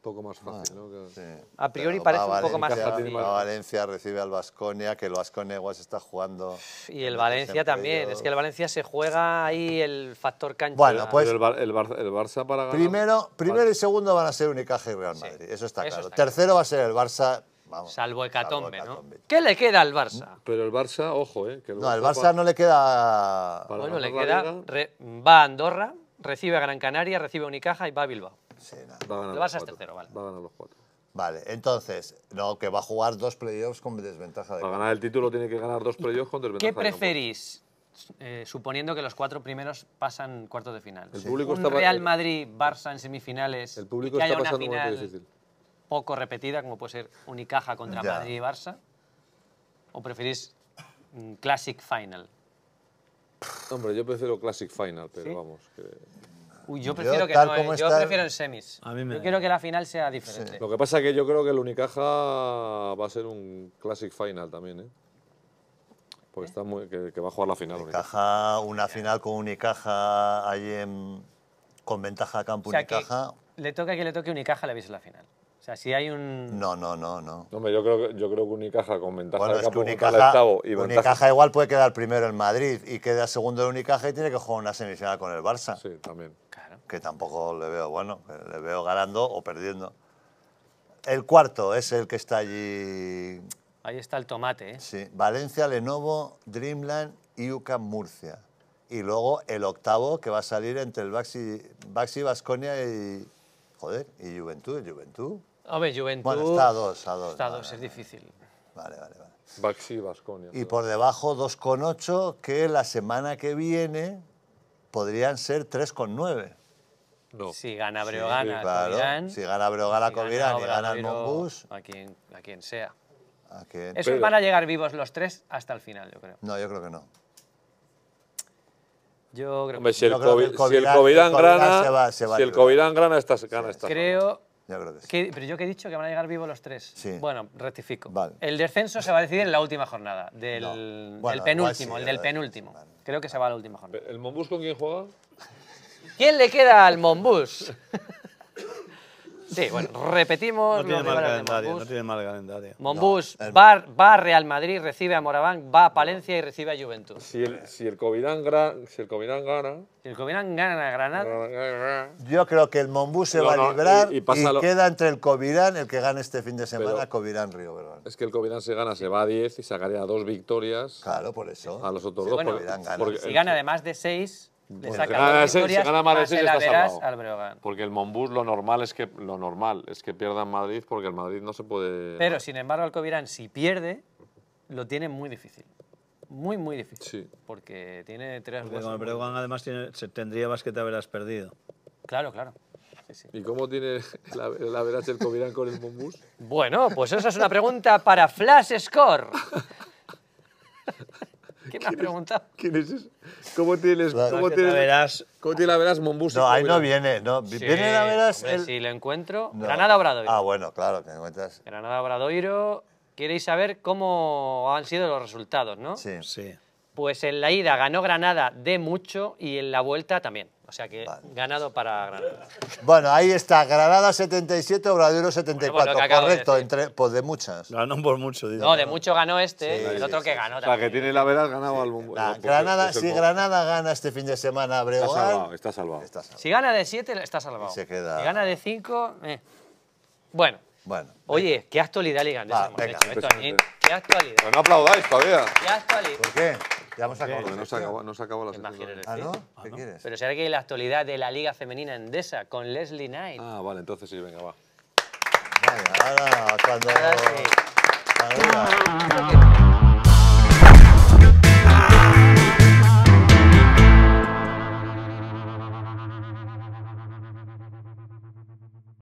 Un poco más fácil, ah, ¿no? A priori parece un poco más fácil. A Valencia recibe al Basconia, que el Basconia igual se está jugando. Y el este Valencia también. Es que el Valencia se juega ahí el factor cancha. Bueno, pues. para Primero, primero y segundo van a ser Unicaje y Real Madrid. eso está claro. Tercero va a ser el Barça salvo Hecatombe, ¿no? ¿Qué le queda al Barça? Mm, pero el Barça, ojo, ¿eh? no, Barça no le queda... bueno, le queda... va a Andorra, recibe a Gran Canaria, recibe a Unicaja y va a Bilbao. Sí, Va el Barça es tercero, vale. Va a ganar los cuatro. Vale, entonces, no, que va a jugar dos playoffs con desventaja de... Para ganar el título tiene que ganar dos playoffs con desventaja ¿Qué preferís? Eh, suponiendo que los cuatro primeros pasan cuartos de final. El público Real Madrid-Barça en semifinales. El público está pasando una final... difícil poco repetida, como puede ser Unicaja contra Madrid y Barça? ¿O preferís mm, Classic Final? Hombre, yo prefiero Classic Final, pero vamos. Uy, yo prefiero que no, eh, yo prefiero en semis. Yo quiero que la final sea diferente. Lo que pasa es que yo creo que el Unicaja va a ser un Classic Final también, ¿eh? Porque está que, va a jugar la final. Unicaja, una final con Unicaja con ventaja a campo Unicaja. le toca que le toque Unicaja, le aviso la final sea, si hay un... No, no, no, no. yo, creo que, yo creo que Unicaja con ventaja bueno, es que Unicaja, Unicaja igual puede quedar primero en Madrid y queda segundo en Unicaja y tiene que jugar una semifinal con el Barça. Sí, también. Que tampoco le veo bueno, le veo ganando o perdiendo. El cuarto es el que está allí... Ahí está el tomate, ¿eh? Sí, Valencia, Lenovo, Dreamland y Murcia. Y luego el octavo que va a salir entre el Baxi, Baxi Vasconia y, joder, y Juventud, Juventud. Hombre, está a dos, a dos. Está a es difícil. Vale, vale, vale. Baxi, Y por debajo 2,8, que la semana que viene podrían ser 3,9. Si gana Breogana, si gana Breogana, si Covirán y gana el Monbus... A quien, a quien sea. ¿A Esos van a llegar vivos los tres hasta el final, yo creo. No, yo creo que no. Yo creo que, si, el, COVID, si el COVID, gana se va, si el gana está. Creo, pero yo que he dicho que van a llegar vivos los tres. Bueno, rectifico. El descenso se va a decidir en la última jornada, del, penúltimo, el del penúltimo. Creo que se va a la última jornada. ¿El Mombus con quién juega? ¿Quién le queda al Monbus? Sí, bueno, repetimos. No tiene mal calendario, no tiene mal calendario. va, a Real Madrid, recibe a Moraván, va a Palencia y recibe a Juventus. Si el, si el gana... Si el Covidán gana, si el gana a Granada... Yo creo que el Monbus se va a librar y, queda entre el Covidán el que gane este fin de semana, Covidán río Verón. Es que el Covidán se gana, se va a 10 y sacaría dos victorias. Claro, por eso. A los otros dos. Porque, si gana además de 6... Le pues gana Madrid más Porque el Monbus lo normal es que lo normal es que pierda en Madrid porque el Madrid no se puede. Pero sin embargo el Covirán si pierde lo tiene muy difícil. Muy, muy difícil. Sí. Porque tiene tres porque Con el Breogán además tendría más que te haberás perdido. Claro, claro. ¿Y cómo tiene la, veras el Covirán con el Monbus? Bueno, pues esa es una pregunta para Flash Score. ¿Quién me ha preguntado? ¿Quién es eso? ¿Cómo tienes, cómo, cómo tienes, la veras Mombus? No, ahí no viene. No. ¿Viene la veras? Sí, Si lo encuentro. Granada Obradoiro. Ah, bueno, claro, que encuentras. Granada Obradoiro. Queréis saber cómo han sido los resultados, ¿no? Sí. sí. Pues en la ida ganó Granada de mucho y en la vuelta también. O sea que ganado para Granada. Bueno, ahí está, Granada 77, Obradero 74. Correcto, pues de muchas. Ganó por mucho, digo. No, de mucho ganó este, el otro que ganó también. La que tiene la verdad ganado al Granada, si Granada gana este fin de semana Abreu. Está salvado, está salvado. Si gana de 7, está salvado. Si gana de 5... Eh. Bueno. Bueno. Oye, qué actualidad le Va, eh, eh. qué actualidad. Pues no aplaudáis todavía. Qué actualidad. ¿Por qué? Ya hemos acabado. no se acabó, no se acabó la sesión. Ah, ¿no? Ah, ¿Qué quieres? Pero será que la actualidad de la Liga Femenina Endesa con Leslie Knight. Ah, vale, entonces sí, venga, va. Venga, ahora cuando... Ahora sí. Ahora.